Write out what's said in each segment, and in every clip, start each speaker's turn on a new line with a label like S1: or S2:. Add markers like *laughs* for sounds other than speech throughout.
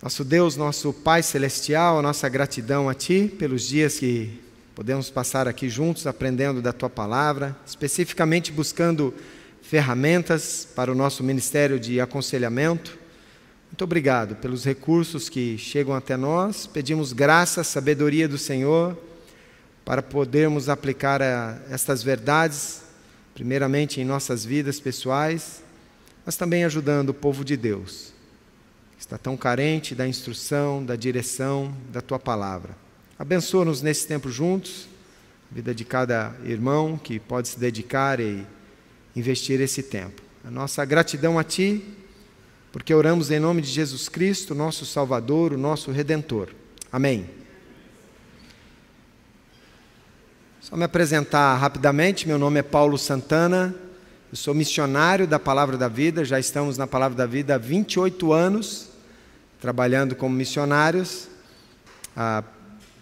S1: Nosso Deus, nosso Pai Celestial, nossa gratidão a Ti pelos dias que podemos passar aqui juntos aprendendo da Tua palavra, especificamente buscando ferramentas para o nosso ministério de aconselhamento. Muito obrigado pelos recursos que chegam até nós. Pedimos graça, sabedoria do Senhor para podermos aplicar a, eh, estas verdades, primeiramente em nossas vidas pessoais, mas também ajudando o povo de Deus está tão carente da instrução, da direção, da tua palavra. Abençoa-nos nesse tempo juntos, a vida de cada irmão que pode se dedicar e investir esse tempo. A nossa gratidão a ti, porque oramos em nome de Jesus Cristo, nosso Salvador, o nosso Redentor. Amém. Só me apresentar rapidamente, meu nome é Paulo Santana, eu sou missionário da Palavra da Vida, já estamos na Palavra da Vida há 28 anos trabalhando como missionários,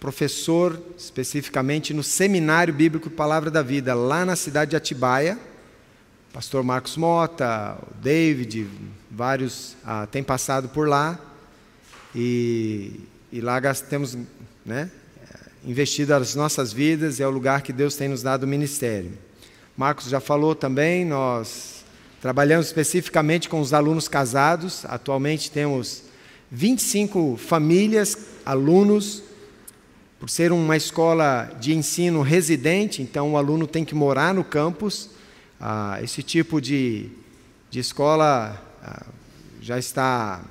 S1: professor especificamente no Seminário Bíblico Palavra da Vida, lá na cidade de Atibaia. Pastor Marcos Mota, o David, vários ah, têm passado por lá. E, e lá temos né, investido as nossas vidas, é o lugar que Deus tem nos dado o ministério. Marcos já falou também, nós trabalhamos especificamente com os alunos casados, atualmente temos 25 famílias, alunos, por ser uma escola de ensino residente, então o aluno tem que morar no campus. Ah, esse tipo de, de escola ah, já está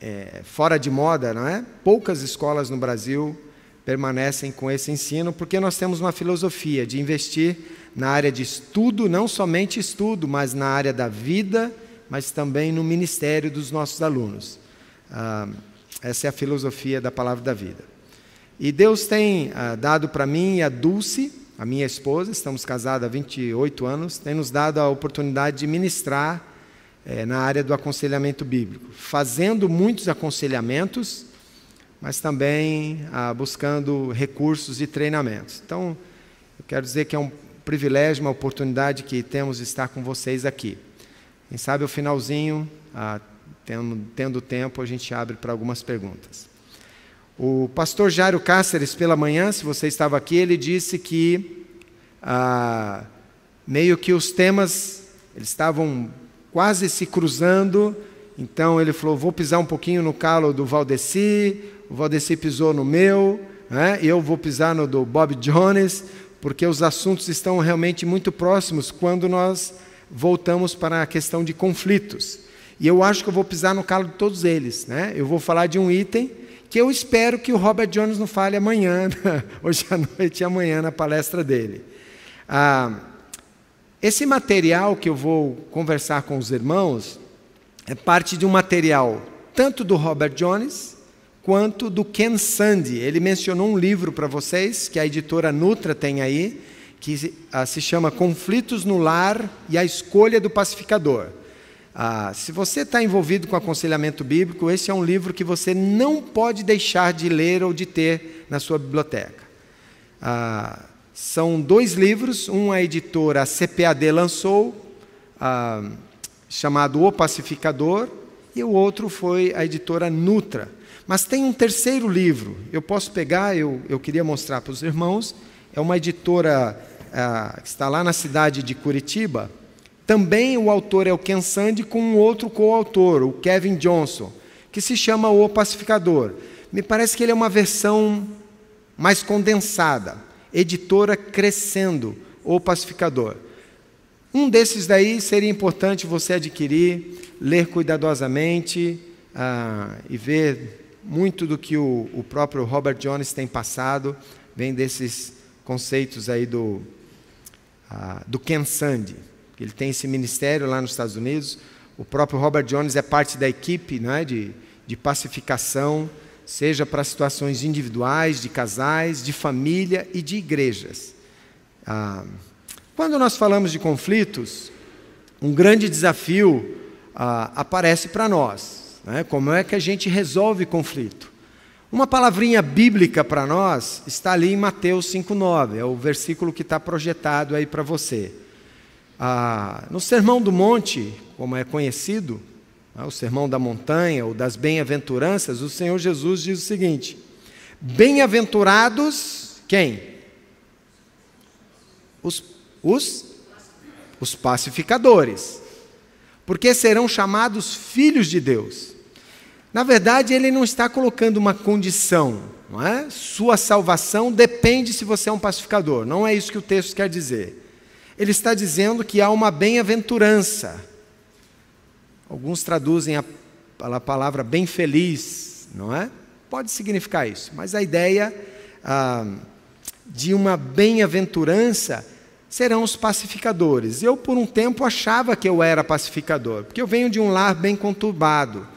S1: é, fora de moda, não é? Poucas escolas no Brasil permanecem com esse ensino, porque nós temos uma filosofia de investir na área de estudo, não somente estudo, mas na área da vida, mas também no ministério dos nossos alunos. Ah, essa é a filosofia da palavra da vida. E Deus tem ah, dado para mim e a Dulce, a minha esposa, estamos casados há 28 anos, tem nos dado a oportunidade de ministrar eh, na área do aconselhamento bíblico, fazendo muitos aconselhamentos, mas também ah, buscando recursos e treinamentos. Então, eu quero dizer que é um privilégio, uma oportunidade que temos de estar com vocês aqui. Quem sabe o finalzinho, ah, Tendo, tendo tempo, a gente abre para algumas perguntas. O pastor Jairo Cáceres, pela manhã, se você estava aqui, ele disse que ah, meio que os temas eles estavam quase se cruzando, então ele falou: vou pisar um pouquinho no calo do Valdeci, o Valdeci pisou no meu, né? eu vou pisar no do Bob Jones, porque os assuntos estão realmente muito próximos quando nós voltamos para a questão de conflitos. E eu acho que eu vou pisar no calo de todos eles. Né? Eu vou falar de um item que eu espero que o Robert Jones não fale amanhã, *laughs* né? hoje à noite e amanhã na palestra dele. Ah, esse material que eu vou conversar com os irmãos é parte de um material tanto do Robert Jones quanto do Ken Sandy. Ele mencionou um livro para vocês que a editora Nutra tem aí, que ah, se chama Conflitos no Lar e a Escolha do Pacificador. Ah, se você está envolvido com aconselhamento bíblico, esse é um livro que você não pode deixar de ler ou de ter na sua biblioteca. Ah, são dois livros, um a editora CPAD lançou, ah, chamado O Pacificador, e o outro foi a editora Nutra. Mas tem um terceiro livro, eu posso pegar, eu, eu queria mostrar para os irmãos, é uma editora ah, que está lá na cidade de Curitiba, também o autor é o Ken Sand com um outro coautor, o Kevin Johnson, que se chama O Pacificador. Me parece que ele é uma versão mais condensada, editora crescendo, O Pacificador. Um desses daí seria importante você adquirir, ler cuidadosamente ah, e ver muito do que o, o próprio Robert Jones tem passado, vem desses conceitos aí do, ah, do Ken Sand. Ele tem esse ministério lá nos Estados Unidos. O próprio Robert Jones é parte da equipe né, de, de pacificação, seja para situações individuais, de casais, de família e de igrejas. Ah, quando nós falamos de conflitos, um grande desafio ah, aparece para nós. Né? Como é que a gente resolve conflito? Uma palavrinha bíblica para nós está ali em Mateus 5,9, é o versículo que está projetado aí para você. Ah, no Sermão do Monte, como é conhecido, ah, o Sermão da Montanha ou das Bem-aventuranças, o Senhor Jesus diz o seguinte: Bem-aventurados quem? Os, os, os pacificadores, porque serão chamados filhos de Deus. Na verdade, ele não está colocando uma condição, não é? Sua salvação depende se você é um pacificador. Não é isso que o texto quer dizer ele está dizendo que há uma bem-aventurança. Alguns traduzem a, a palavra bem feliz, não é? Pode significar isso, mas a ideia ah, de uma bem-aventurança serão os pacificadores. Eu, por um tempo, achava que eu era pacificador, porque eu venho de um lar bem conturbado.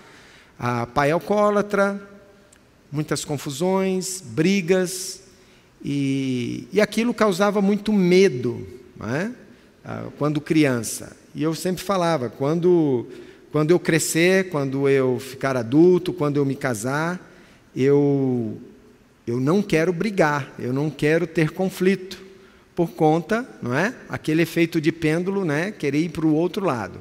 S1: Ah, pai alcoólatra, muitas confusões, brigas, e, e aquilo causava muito medo é? Ah, quando criança. E eu sempre falava: quando, quando eu crescer, quando eu ficar adulto, quando eu me casar, eu, eu não quero brigar, eu não quero ter conflito por conta, não é? Aquele efeito de pêndulo, né? Querer ir para o outro lado.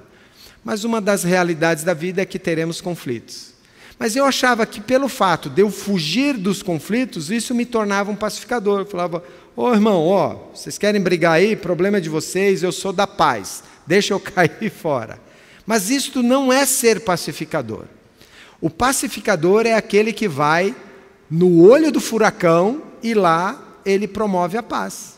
S1: Mas uma das realidades da vida é que teremos conflitos. Mas eu achava que pelo fato de eu fugir dos conflitos, isso me tornava um pacificador. Eu falava, Ô irmão, ó, vocês querem brigar aí? Problema de vocês, eu sou da paz. Deixa eu *laughs* cair fora. Mas isto não é ser pacificador. O pacificador é aquele que vai no olho do furacão e lá ele promove a paz.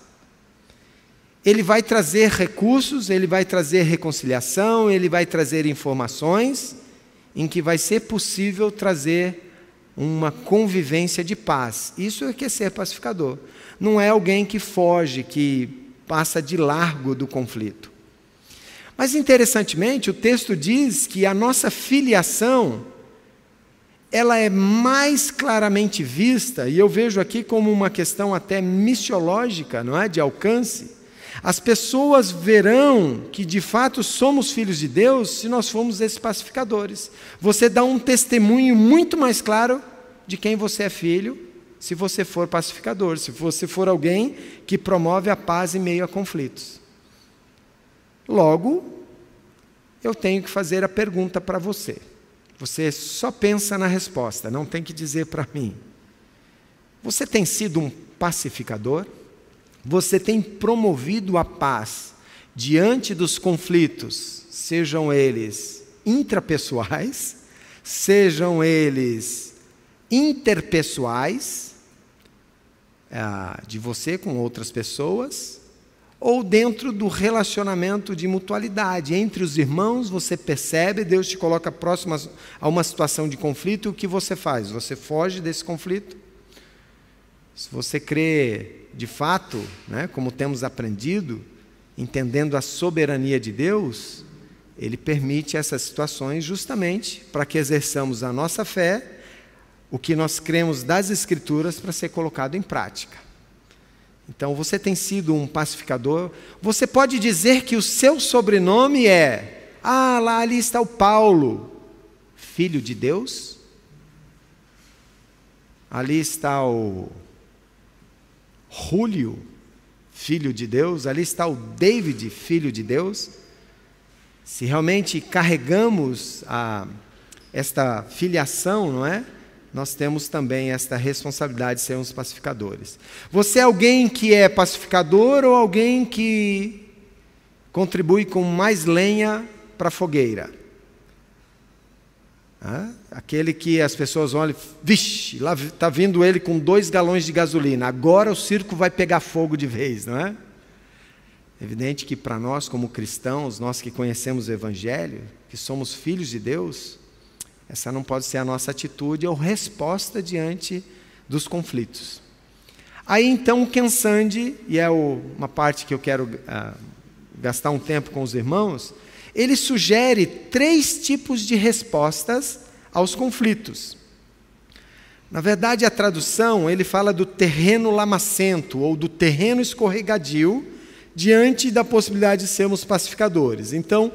S1: Ele vai trazer recursos, ele vai trazer reconciliação, ele vai trazer informações em que vai ser possível trazer uma convivência de paz. Isso é que é ser pacificador. Não é alguém que foge, que passa de largo do conflito. Mas interessantemente, o texto diz que a nossa filiação ela é mais claramente vista, e eu vejo aqui como uma questão até missiológica, não é, de alcance, as pessoas verão que de fato somos filhos de Deus se nós formos esses pacificadores. Você dá um testemunho muito mais claro de quem você é filho se você for pacificador, se você for alguém que promove a paz em meio a conflitos. Logo, eu tenho que fazer a pergunta para você. Você só pensa na resposta, não tem que dizer para mim. Você tem sido um pacificador? Você tem promovido a paz diante dos conflitos, sejam eles intrapessoais, sejam eles interpessoais, ah, de você com outras pessoas, ou dentro do relacionamento de mutualidade. Entre os irmãos, você percebe, Deus te coloca próximo a uma situação de conflito, o que você faz? Você foge desse conflito? Se você crê de fato, né, como temos aprendido, entendendo a soberania de Deus, ele permite essas situações justamente para que exerçamos a nossa fé, o que nós cremos das Escrituras, para ser colocado em prática. Então você tem sido um pacificador. Você pode dizer que o seu sobrenome é. Ah, lá ali está o Paulo, filho de Deus. Ali está o Julio, filho de Deus, ali está o David, filho de Deus. Se realmente carregamos a, esta filiação, não é? Nós temos também esta responsabilidade de sermos pacificadores. Você é alguém que é pacificador ou alguém que contribui com mais lenha para a fogueira? aquele que as pessoas olham, vixe, lá está vindo ele com dois galões de gasolina, agora o circo vai pegar fogo de vez, não é? Evidente que para nós, como cristãos, nós que conhecemos o Evangelho, que somos filhos de Deus, essa não pode ser a nossa atitude ou resposta diante dos conflitos. Aí então o Kensandi, e é o, uma parte que eu quero ah, gastar um tempo com os irmãos, ele sugere três tipos de respostas aos conflitos. Na verdade, a tradução, ele fala do terreno lamacento ou do terreno escorregadio diante da possibilidade de sermos pacificadores. Então,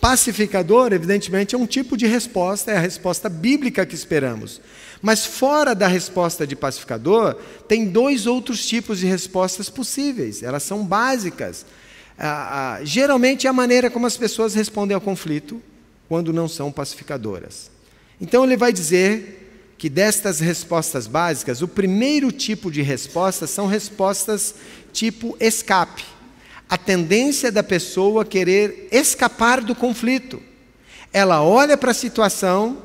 S1: pacificador, evidentemente, é um tipo de resposta, é a resposta bíblica que esperamos. Mas fora da resposta de pacificador, tem dois outros tipos de respostas possíveis, elas são básicas. Ah, ah, geralmente é a maneira como as pessoas respondem ao conflito quando não são pacificadoras. Então ele vai dizer que destas respostas básicas, o primeiro tipo de respostas são respostas tipo escape. A tendência da pessoa querer escapar do conflito. Ela olha para a situação,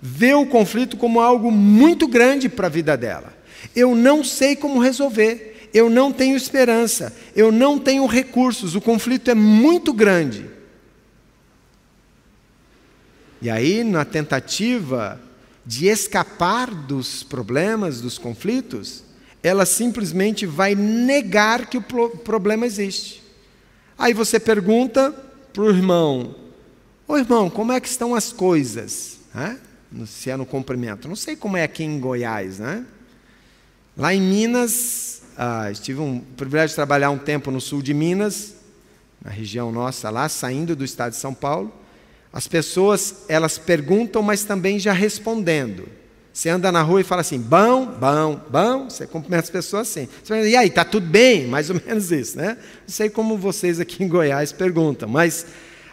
S1: vê o conflito como algo muito grande para a vida dela. Eu não sei como resolver eu não tenho esperança, eu não tenho recursos, o conflito é muito grande. E aí, na tentativa de escapar dos problemas, dos conflitos, ela simplesmente vai negar que o problema existe. Aí você pergunta para o irmão: Ô irmão, como é que estão as coisas? Se é no comprimento. Não sei como é aqui em Goiás, né? Lá em Minas, ah, tive um privilégio de trabalhar um tempo no sul de Minas, na região nossa lá, saindo do estado de São Paulo. As pessoas, elas perguntam, mas também já respondendo. Você anda na rua e fala assim, bom, bom, bom, você cumprimenta as pessoas assim. Você fala, e aí, está tudo bem? *laughs* Mais ou menos isso, né? Não sei como vocês aqui em Goiás perguntam, mas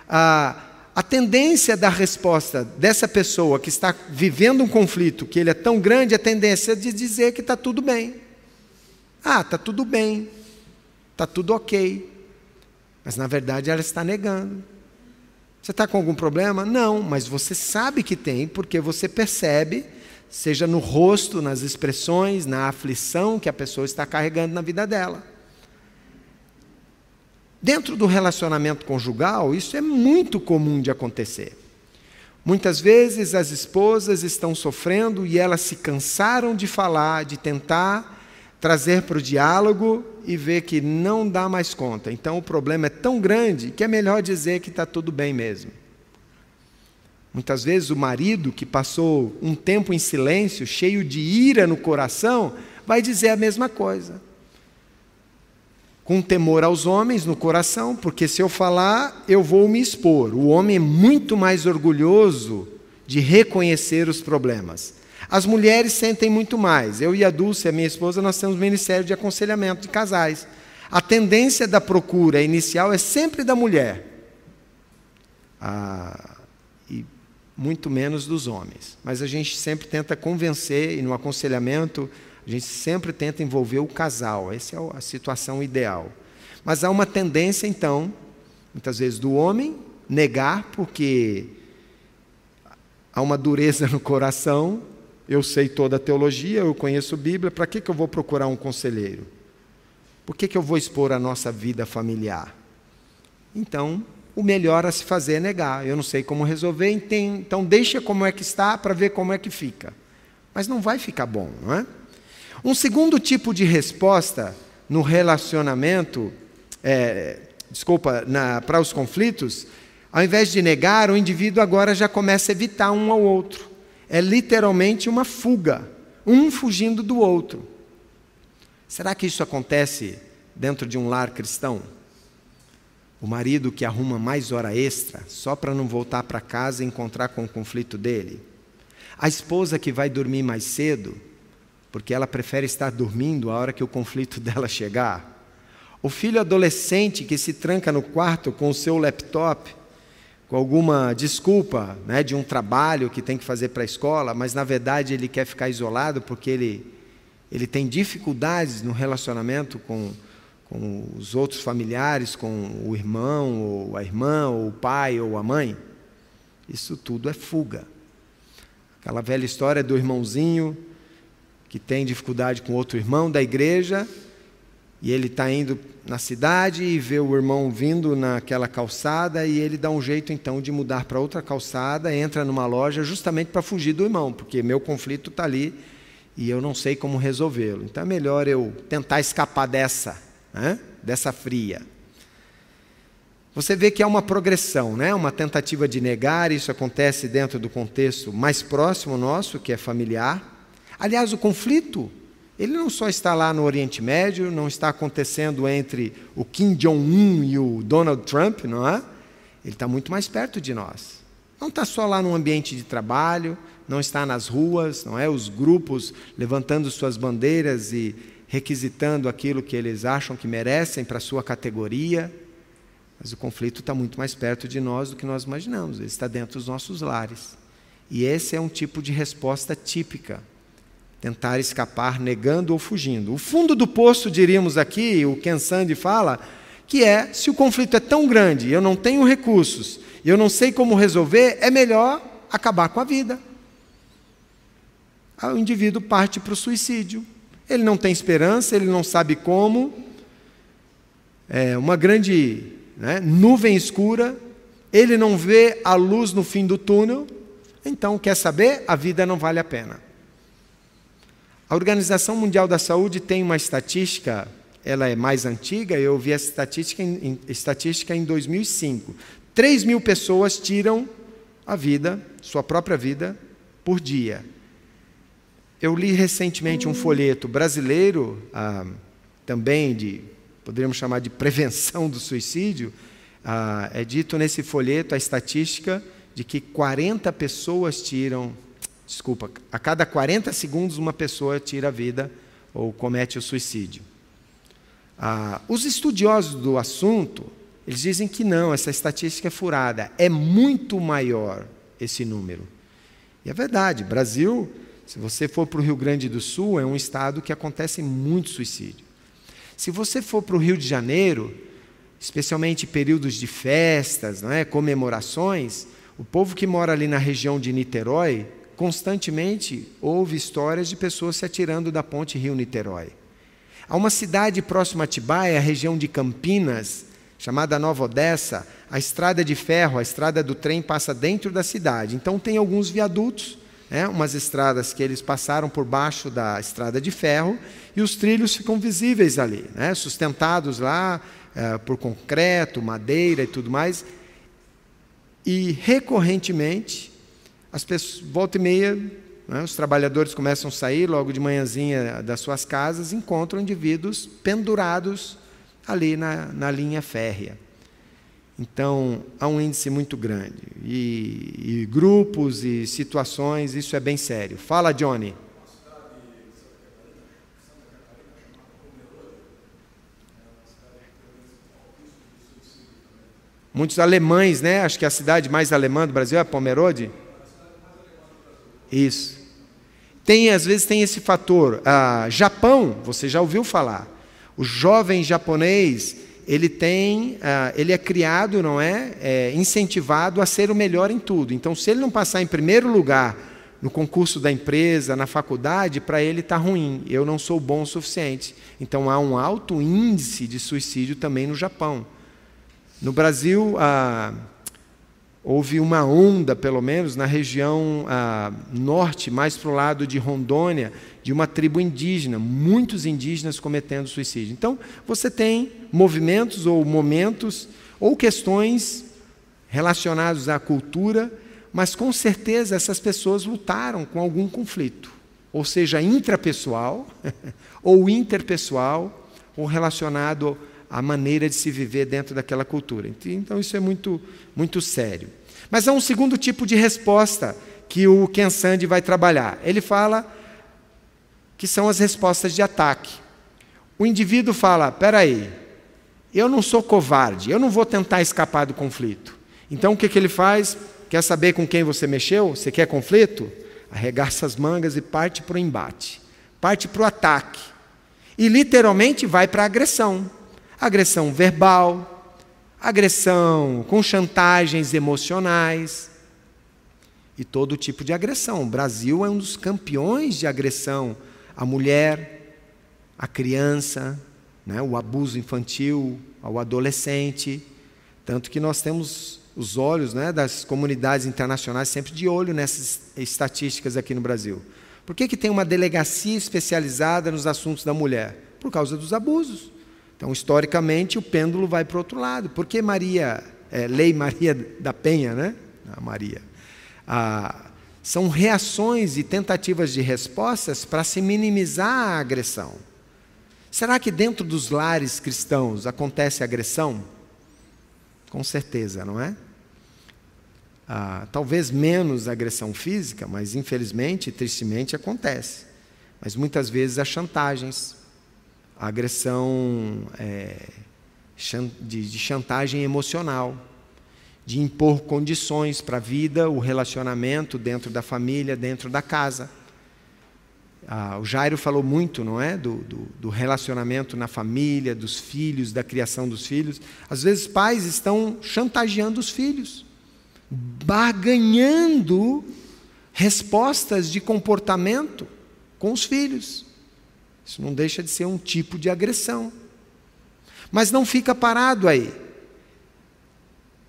S1: a, ah, a tendência da resposta dessa pessoa que está vivendo um conflito, que ele é tão grande, a tendência é de dizer que está tudo bem. Ah, está tudo bem, está tudo ok. Mas na verdade ela está negando. Você está com algum problema? Não, mas você sabe que tem, porque você percebe, seja no rosto, nas expressões, na aflição que a pessoa está carregando na vida dela. Dentro do relacionamento conjugal, isso é muito comum de acontecer. Muitas vezes as esposas estão sofrendo e elas se cansaram de falar, de tentar trazer para o diálogo e ver que não dá mais conta. Então o problema é tão grande que é melhor dizer que está tudo bem mesmo. Muitas vezes o marido que passou um tempo em silêncio, cheio de ira no coração, vai dizer a mesma coisa. Com temor aos homens no coração, porque se eu falar, eu vou me expor. O homem é muito mais orgulhoso de reconhecer os problemas. As mulheres sentem muito mais. Eu e a Dulce, a minha esposa, nós temos um ministério de aconselhamento de casais. A tendência da procura inicial é sempre da mulher. Ah, e muito menos dos homens. Mas a gente sempre tenta convencer, e no aconselhamento, a gente sempre tenta envolver o casal. Essa é a situação ideal. Mas há uma tendência, então, muitas vezes do homem negar porque há uma dureza no coração, eu sei toda a teologia, eu conheço a Bíblia, para que, que eu vou procurar um conselheiro? Por que, que eu vou expor a nossa vida familiar? Então, o melhor a se fazer é negar. Eu não sei como resolver, então deixa como é que está para ver como é que fica. Mas não vai ficar bom, não é? Um segundo tipo de resposta no relacionamento, é, desculpa, para os conflitos, ao invés de negar, o indivíduo agora já começa a evitar um ao outro é literalmente uma fuga, um fugindo do outro. Será que isso acontece dentro de um lar cristão? O marido que arruma mais hora extra só para não voltar para casa e encontrar com o conflito dele? A esposa que vai dormir mais cedo porque ela prefere estar dormindo a hora que o conflito *laughs* dela chegar? O filho adolescente que se tranca no quarto com o seu laptop com alguma desculpa né, de um trabalho que tem que fazer para a escola, mas na verdade ele quer ficar isolado porque ele, ele tem dificuldades no relacionamento com, com os outros familiares, com o irmão, ou a irmã, ou o pai, ou a mãe. Isso tudo é fuga. Aquela velha história do irmãozinho que tem dificuldade com outro irmão da igreja e ele está indo na cidade e vê o irmão vindo naquela calçada e ele dá um jeito então de mudar para outra calçada, entra numa loja justamente para fugir do irmão, porque meu conflito está ali e eu não sei como resolvê-lo. Então é melhor eu tentar escapar dessa, né? dessa fria. Você vê que há é uma progressão, né? uma tentativa de negar, isso acontece dentro do contexto mais próximo nosso, que é familiar. Aliás, o conflito ele não só está lá no Oriente Médio, não está acontecendo entre o Kim Jong-un e o Donald Trump, não é? Ele está muito mais perto de nós. Não está só lá no ambiente de trabalho, não está nas ruas, não é? Os grupos levantando suas bandeiras e requisitando aquilo que eles acham que merecem para a sua categoria. Mas o conflito está muito mais perto de nós do que nós imaginamos, ele está dentro dos nossos lares. E esse é um tipo de resposta típica tentar escapar negando ou fugindo. O fundo do poço, diríamos aqui, o Ken Sandy fala, que é se o conflito é tão grande, eu não tenho recursos, eu não sei como resolver, é melhor acabar com a vida. Ah, o indivíduo parte para o suicídio. Ele não tem esperança, ele não sabe como. É uma grande né, nuvem escura, ele não vê a luz no fim do túnel. Então, quer saber? A vida não vale a pena. A Organização Mundial da Saúde tem uma estatística, ela é mais antiga, eu vi essa estatística em, estatística em 2005. 3 mil pessoas tiram a vida, sua própria vida, por dia. Eu li recentemente um folheto brasileiro, ah, também de, poderíamos chamar de prevenção do suicídio. Ah, é dito nesse folheto a estatística de que 40 pessoas tiram Desculpa, a cada 40 segundos uma pessoa tira a vida ou comete o suicídio. Ah, os estudiosos do assunto, eles dizem que não, essa estatística é furada. É muito maior esse número. E é verdade, Brasil, se você for para o Rio Grande do Sul, é um estado que acontece muito suicídio. Se você for para o Rio de Janeiro, especialmente períodos de festas, não é, comemorações, o povo que mora ali na região de Niterói, Constantemente houve histórias de pessoas se atirando da ponte Rio-Niterói. Há uma cidade próxima a é a região de Campinas, chamada Nova Odessa, a estrada é de ferro, a estrada do trem passa dentro da cidade. Então tem alguns viadutos, né, umas estradas que eles passaram por baixo da estrada de ferro e os trilhos ficam visíveis ali, né, sustentados lá eh, por concreto, madeira e tudo mais. E recorrentemente as pessoas, volta e meia, né, os trabalhadores começam a sair logo de manhãzinha das suas casas, encontram indivíduos pendurados ali na, na linha férrea. Então, há um índice muito grande. E, e grupos e situações, isso é bem sério. Fala, Johnny. Muitos alemães, né? Acho que é a cidade mais alemã do Brasil é Pomerode. Isso. Tem, às vezes, tem esse fator. Ah, Japão, você já ouviu falar. O jovem japonês, ele tem, ah, ele é criado, não é? é? Incentivado a ser o melhor em tudo. Então, se ele não passar em primeiro lugar no concurso da empresa, na faculdade, para ele está ruim. Eu não sou bom o suficiente. Então, há um alto índice de suicídio também no Japão. No Brasil, ah, houve uma onda, pelo menos, na região ah, norte, mais para o lado de Rondônia, de uma tribo indígena, muitos indígenas cometendo suicídio. Então, você tem movimentos ou momentos ou questões relacionadas à cultura, mas com certeza essas pessoas lutaram com algum conflito, ou seja, intrapessoal *laughs* ou interpessoal ou relacionado a maneira de se viver dentro daquela cultura. Então isso é muito, muito sério. Mas há um segundo tipo de resposta que o Ken Sandy vai trabalhar. Ele fala que são as respostas de ataque. O indivíduo fala: peraí, eu não sou covarde, eu não vou tentar escapar do conflito. Então o que, que ele faz? Quer saber com quem você mexeu? Você quer conflito? Arregaça as mangas e parte para o embate, parte para o ataque. E literalmente vai para a agressão agressão verbal, agressão com chantagens emocionais e todo tipo de agressão. O Brasil é um dos campeões de agressão à mulher, à criança, né, o abuso infantil, ao adolescente. Tanto que nós temos os olhos né, das comunidades internacionais sempre de olho nessas estatísticas aqui no Brasil. Por que, que tem uma delegacia especializada nos assuntos da mulher? Por causa dos abusos. Então, historicamente, o pêndulo vai para o outro lado. Por que Maria, é, Lei Maria da Penha, né? A ah, Maria. Ah, são reações e tentativas de respostas para se minimizar a agressão. Será que dentro dos lares cristãos acontece agressão? Com certeza, não é? Ah, talvez menos agressão física, mas infelizmente, tristemente, acontece. Mas muitas vezes há chantagens, a agressão é, de, de chantagem emocional, de impor condições para a vida, o relacionamento dentro da família, dentro da casa. Ah, o Jairo falou muito, não é? Do, do, do, relacionamento na família, dos filhos, da criação dos filhos. Às vezes, pais estão chantageando os filhos, barganhando respostas de comportamento com os filhos. Isso não deixa de ser um tipo de agressão. Mas não fica parado aí.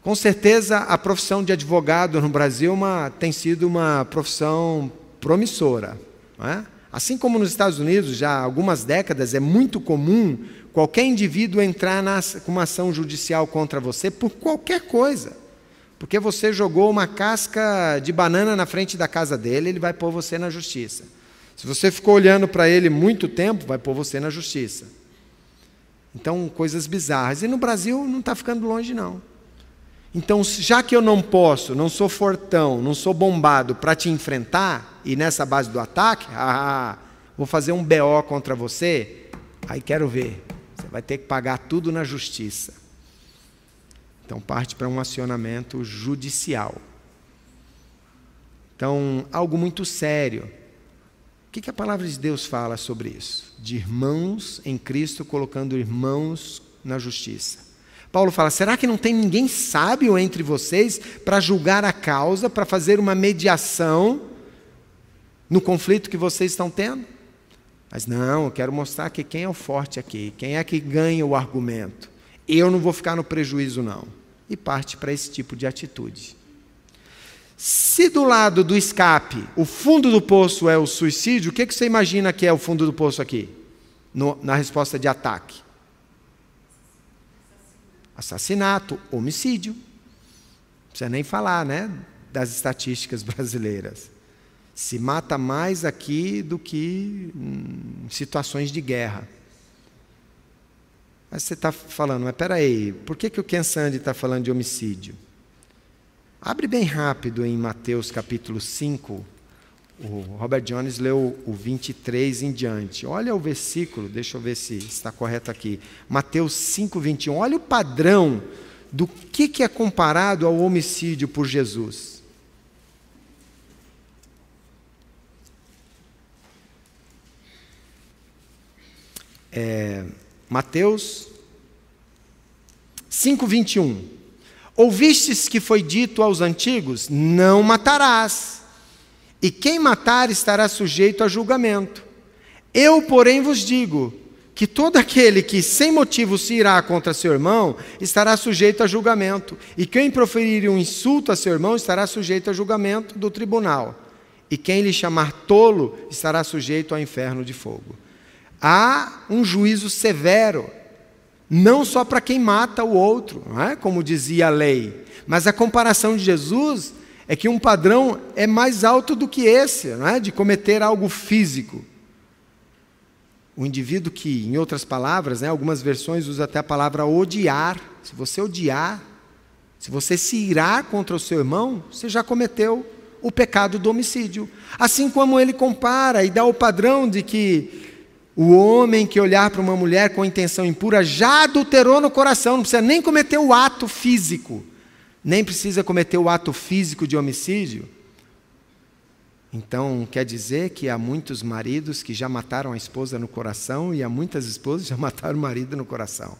S1: Com certeza, a profissão de advogado no Brasil é uma, tem sido uma profissão promissora. É? Assim como nos Estados Unidos, já há algumas décadas, é muito comum qualquer indivíduo entrar com uma ação judicial contra você por qualquer coisa. Porque você jogou uma casca de banana na frente da casa dele, ele vai pôr você na justiça. Se você ficou olhando para ele muito tempo, vai pôr você na justiça. Então, coisas bizarras. E no Brasil não está ficando longe, não. Então, já que eu não posso, não sou fortão, não sou bombado para te enfrentar, e nessa base do ataque, ah, vou fazer um BO contra você, aí quero ver. Você vai ter que pagar tudo na justiça. Então, parte para um acionamento judicial. Então, algo muito sério que, que a palavra de Deus fala sobre isso? De irmãos em Cristo colocando irmãos na justiça. Paulo fala: será que não tem ninguém sábio entre vocês para julgar a causa, para fazer uma mediação no conflito que vocês estão tendo? Mas não, eu quero mostrar que quem é o forte aqui, quem é que ganha o argumento. Eu não vou ficar no prejuízo, não. E parte para esse tipo de atitude. Se do lado do escape, o fundo do poço é o suicídio, o que, você imagina que é o fundo do poço aqui? No, na resposta de ataque: assassinato, homicídio. Não precisa nem falar né, das estatísticas *laughs* brasileiras. Se mata mais aqui do que em situações de guerra. Mas você está falando, mas peraí, por que, que o Ken Sandy está falando de homicídio? Abre bem rápido em Mateus capítulo 5. O Robert Jones leu o 23 em diante. Olha o versículo, deixa eu ver se está correto aqui. Mateus 5, 21. Olha o padrão do que, é comparado ao homicídio por Jesus. É, Mateus 5, 21. Ouvistes que foi dito aos antigos: Não matarás, e quem matar estará sujeito a julgamento. Eu, porém, vos digo que todo aquele que sem motivo se irá contra seu irmão estará sujeito a julgamento, e quem proferir um insulto a seu irmão estará sujeito a julgamento do tribunal, e quem lhe chamar tolo estará sujeito ao inferno de fogo. Há um juízo severo não só para quem mata o outro, é? como dizia a lei. Mas a comparação de Jesus é que um padrão é mais alto do que esse, é? de cometer algo físico. O indivíduo que, em outras palavras, né, algumas versões usam até a palavra odiar. Se você odiar, se você se irar contra o seu irmão, você já cometeu o pecado do homicídio. Assim como ele compara e dá o padrão de que o homem que olhar para uma mulher com intenção impura já adulterou no coração, não precisa nem cometer o ato físico, nem precisa cometer o ato físico de homicídio. Então, quer dizer que há muitos maridos que já mataram a esposa no coração e há muitas esposas que já *laughs* mataram o marido no coração.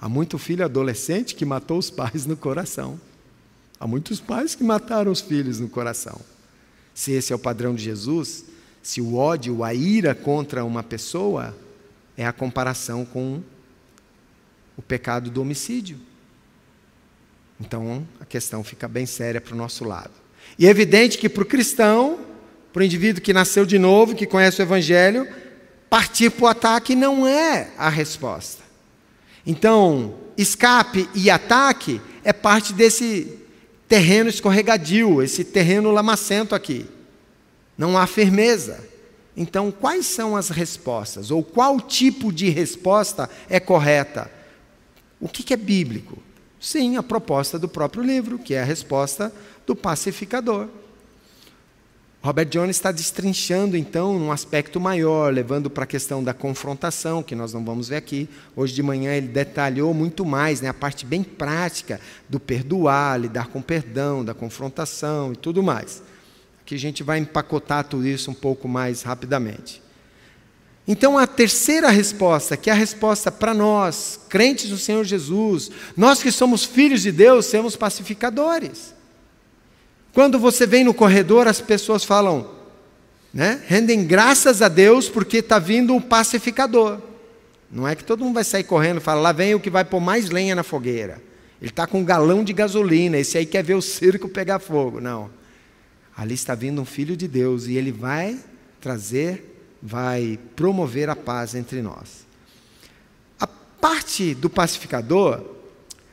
S1: Há muito filho adolescente que matou os pais no coração. Há muitos pais que mataram os filhos no coração. Se esse é o padrão de Jesus, se o ódio, a ira contra uma pessoa é a comparação com o pecado do homicídio. Então a questão fica bem séria para o nosso lado. E é evidente que para o cristão, para o indivíduo que nasceu de novo, que conhece o Evangelho, partir para o ataque não é a resposta. Então, escape e ataque é parte desse terreno escorregadio, esse terreno lamacento aqui. Não há firmeza. Então, quais são as respostas? Ou qual tipo de resposta é correta? O que é bíblico? Sim, a proposta do próprio livro, que é a resposta do pacificador. Robert Jones está destrinchando, então, num aspecto maior, levando para a questão da confrontação, que nós não vamos ver aqui. Hoje de manhã ele detalhou muito mais né, a parte bem prática do perdoar, lidar com perdão, da confrontação e tudo mais que a gente vai empacotar tudo isso um pouco mais rapidamente. Então, a terceira resposta, que é a resposta para nós, crentes do Senhor Jesus, nós que somos filhos de Deus, somos pacificadores. Quando você vem no corredor, as pessoas falam, né, rendem graças a Deus porque está vindo um pacificador. Não é que todo mundo vai sair correndo e fala, lá vem o que vai pôr mais lenha na fogueira. Ele está com um galão de gasolina, esse aí quer ver o circo pegar fogo. Não. Ali está vindo um filho de Deus e ele vai trazer, vai promover a paz entre nós. A parte do pacificador,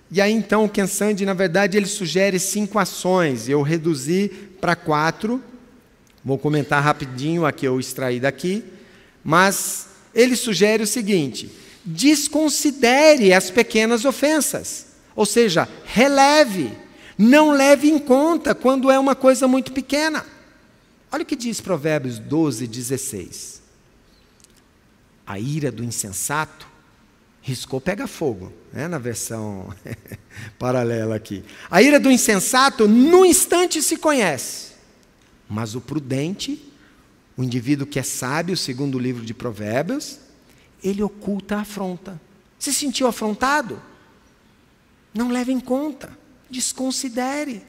S1: e aí então o Kensandi, na verdade, ele sugere cinco ações, eu reduzi para quatro, vou comentar rapidinho a que eu extraí daqui, mas ele sugere o seguinte: desconsidere as pequenas ofensas, ou seja, releve não leve em conta quando é uma coisa muito pequena. Olha o que diz Provérbios 12, 16. A ira do insensato riscou pega fogo, né? na versão *laughs* paralela aqui. A ira do insensato, no instante, se conhece, mas o prudente, o indivíduo que é sábio, segundo o livro de Provérbios, ele oculta a afronta. Se sentiu afrontado? Não leve em conta desconsidere.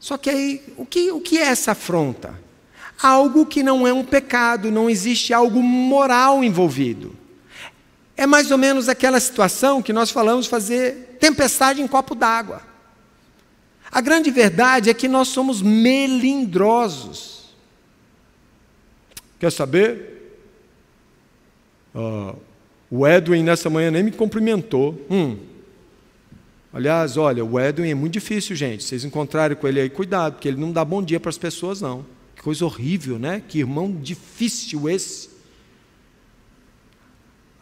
S1: Só que aí, o que, o que é essa afronta? Algo que não é um pecado, não existe algo moral envolvido. É mais ou menos aquela situação que nós falamos fazer tempestade em copo d'água. A grande verdade é que nós somos melindrosos. Quer saber? Uh, o Edwin nessa manhã nem me cumprimentou. Hum, Aliás, olha, o Edwin é muito difícil, gente. Vocês encontrarem com ele aí, cuidado, porque ele não dá bom dia para as pessoas, não. Que coisa horrível, né? Que irmão difícil esse.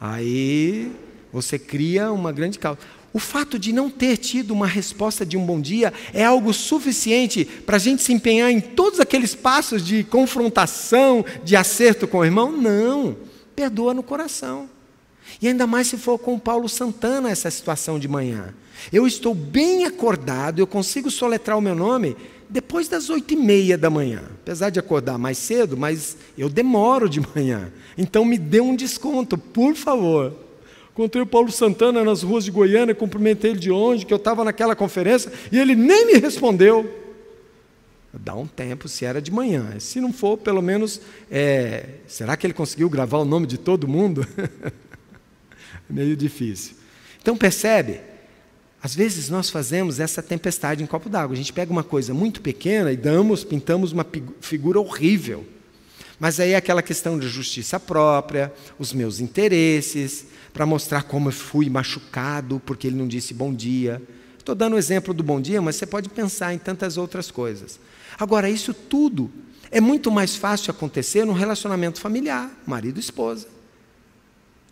S1: Aí você cria uma grande causa. O fato de não ter tido uma resposta de um bom dia é algo suficiente para a gente se empenhar em todos aqueles passos de confrontação, de acerto com o irmão? Não. Perdoa no coração. E ainda mais se for com o Paulo Santana essa situação de manhã. Eu estou bem acordado, eu consigo soletrar o meu nome depois das oito e meia da manhã. Apesar de acordar mais cedo, mas eu demoro de manhã. Então me dê um desconto, por favor. Encontrei o Paulo Santana nas ruas de Goiânia, cumprimentei ele de longe, que eu estava naquela conferência, e ele nem me respondeu. Dá um tempo, se era de manhã. Se não for, pelo menos. É... Será que ele conseguiu gravar o nome de todo mundo? *laughs* meio difícil. Então percebe? Às vezes nós fazemos essa tempestade em copo d'água. A gente pega uma coisa muito pequena e damos, pintamos uma figura horrível. Mas aí é aquela questão de justiça própria, os meus interesses, para mostrar como eu fui machucado porque ele não disse bom dia. Estou dando o exemplo do bom dia, mas você pode pensar em tantas outras coisas. Agora, isso tudo é muito mais fácil acontecer no relacionamento familiar, marido e esposa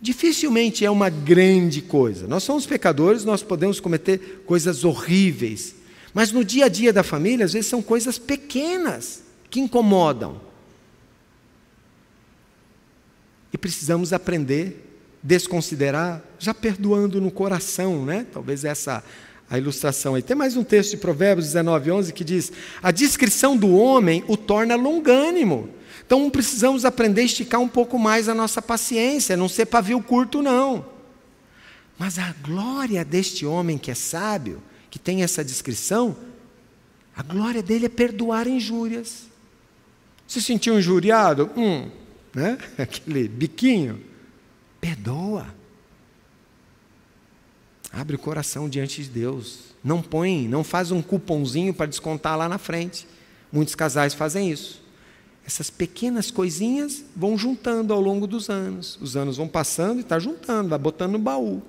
S1: dificilmente é uma grande coisa. Nós somos pecadores, nós podemos cometer coisas horríveis. Mas no dia a dia da família, às vezes são coisas pequenas que incomodam. E precisamos aprender, desconsiderar, já perdoando no coração, né? Talvez essa a ilustração aí. Tem mais um texto de Provérbios 19, 11 que diz: A descrição do homem o torna longânimo. Então precisamos aprender a esticar um pouco mais a nossa paciência, não ser pavio curto, não. Mas a glória deste homem que é sábio, que tem essa descrição, a glória dele é perdoar injúrias. Se sentiu injuriado, hum, né? *laughs* aquele biquinho, perdoa. Abre o coração diante de Deus. Não põe, não faz um cupomzinho para descontar lá na frente. Muitos casais fazem isso. Essas pequenas coisinhas vão juntando ao longo dos anos. Os anos vão passando e está juntando, vai botando no baú.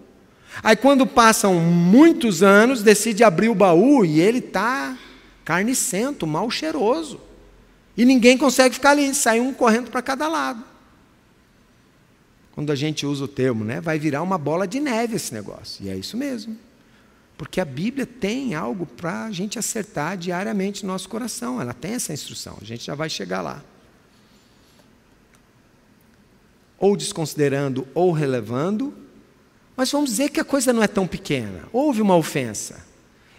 S1: Aí quando passam muitos anos, decide abrir o baú e ele está carnicento, mal cheiroso. E ninguém consegue ficar ali, sai um correndo para cada lado quando a gente usa o termo, né? Vai virar uma bola de neve esse negócio. E é isso mesmo. Porque a Bíblia tem algo para a gente acertar diariamente no nosso coração. Ela tem essa instrução. A gente já vai chegar lá. Ou desconsiderando ou relevando. Mas vamos dizer que a coisa não é tão pequena. Houve uma ofensa.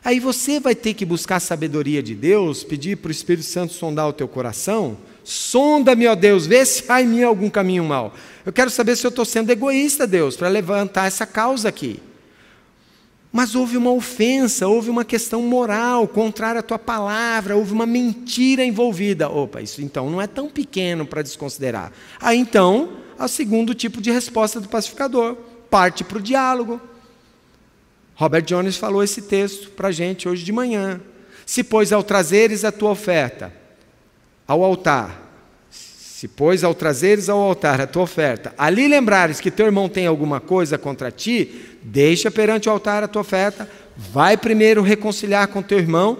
S1: Aí você vai ter que buscar a sabedoria de Deus, pedir para o Espírito Santo sondar o teu coração. Sonda-me, ó Deus, vê se há em mim algum caminho mau. Eu quero saber se eu estou sendo egoísta, Deus, para levantar essa causa aqui. Mas houve uma ofensa, houve uma questão moral, contrária à tua palavra, houve uma mentira envolvida. Opa, isso então não é tão pequeno para desconsiderar. Aí então, o segundo tipo de resposta do pacificador: parte para o diálogo. Robert Jones falou esse texto para a gente hoje de manhã. Se, pois, ao trazeres a tua oferta ao altar, se, pois, ao trazeres ao altar a tua oferta, ali lembrares que teu irmão tem alguma coisa contra ti, deixa perante o altar a tua oferta, vai primeiro reconciliar com teu irmão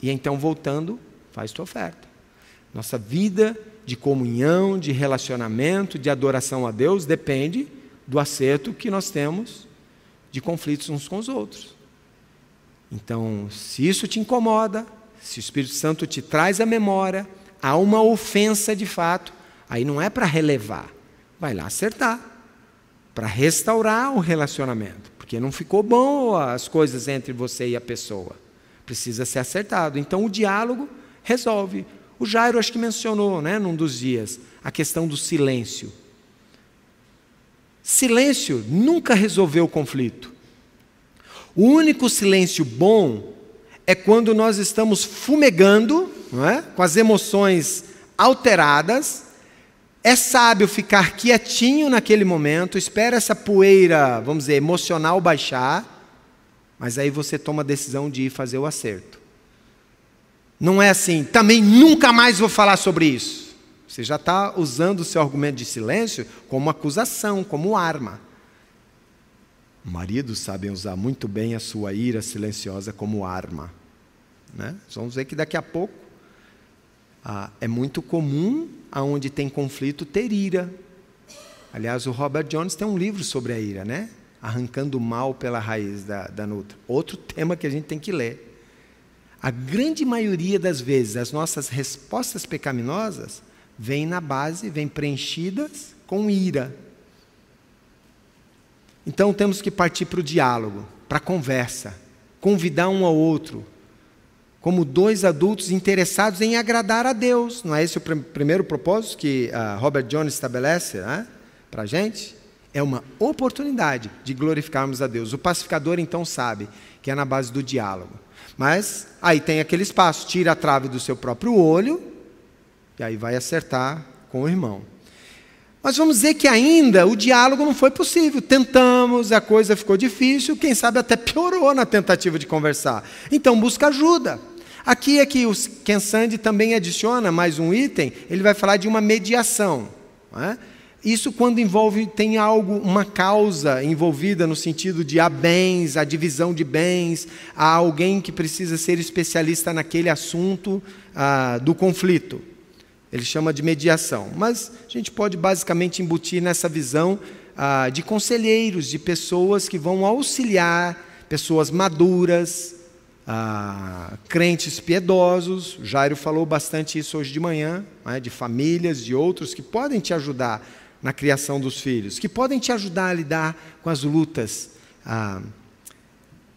S1: e então, voltando, faz tua oferta. Nossa vida de comunhão, de relacionamento, de adoração a Deus depende do acerto que nós temos de conflitos uns com os outros. Então, se isso te incomoda, se o Espírito Santo te traz à memória, há uma ofensa de fato, aí não é para relevar, vai lá acertar, para restaurar o relacionamento, porque não ficou bom as coisas entre você e a pessoa, precisa ser acertado. Então o diálogo resolve. O Jairo acho que mencionou, né, num dos dias, a questão do silêncio. Silêncio nunca resolveu o conflito. O único silêncio bom é quando nós estamos fumegando não é? com as emoções alteradas, é sábio ficar quietinho naquele momento, espera essa poeira, vamos dizer, emocional baixar, mas aí você toma a decisão de ir fazer o acerto. Não é assim, também nunca mais vou falar sobre isso. Você já está usando o seu argumento de silêncio como acusação, como arma. Maridos sabem usar muito bem a sua ira silenciosa como arma. Né? Vamos ver que daqui a pouco ah, é muito comum, aonde tem conflito, ter ira. Aliás, o Robert Jones tem um livro sobre a ira, né? Arrancando o mal pela raiz da, da nutra. Outro tema que a gente tem que ler. A grande maioria das vezes, as nossas respostas pecaminosas vêm na base, vêm preenchidas com ira. Então temos que partir para o diálogo, para a conversa, convidar um ao outro, como dois adultos interessados em agradar a Deus. Não é esse o pr primeiro propósito que ah, Robert Jones estabelece né, para a gente? É uma oportunidade de glorificarmos a Deus. O pacificador então sabe que é na base do diálogo. Mas aí tem aquele espaço, tira a trave do seu próprio olho e aí vai acertar com o irmão. Mas vamos dizer que ainda o diálogo não foi possível. Tentamos, a coisa ficou difícil, quem sabe até piorou na tentativa de conversar. Então busca ajuda. Aqui é que o Ken Sandi também adiciona mais um item, ele vai falar de uma mediação. É? Isso quando envolve, tem algo, uma causa envolvida no sentido de há bens, a divisão de bens, há alguém que precisa ser especialista naquele assunto ah, do conflito. Ele chama de mediação. Mas a gente pode basicamente embutir nessa visão ah, de conselheiros, de pessoas que vão auxiliar, pessoas maduras, ah, crentes piedosos, Jairo falou bastante isso hoje de manhã, né, de famílias, de outros que podem te ajudar na criação dos filhos, que podem te ajudar a lidar com as lutas ah,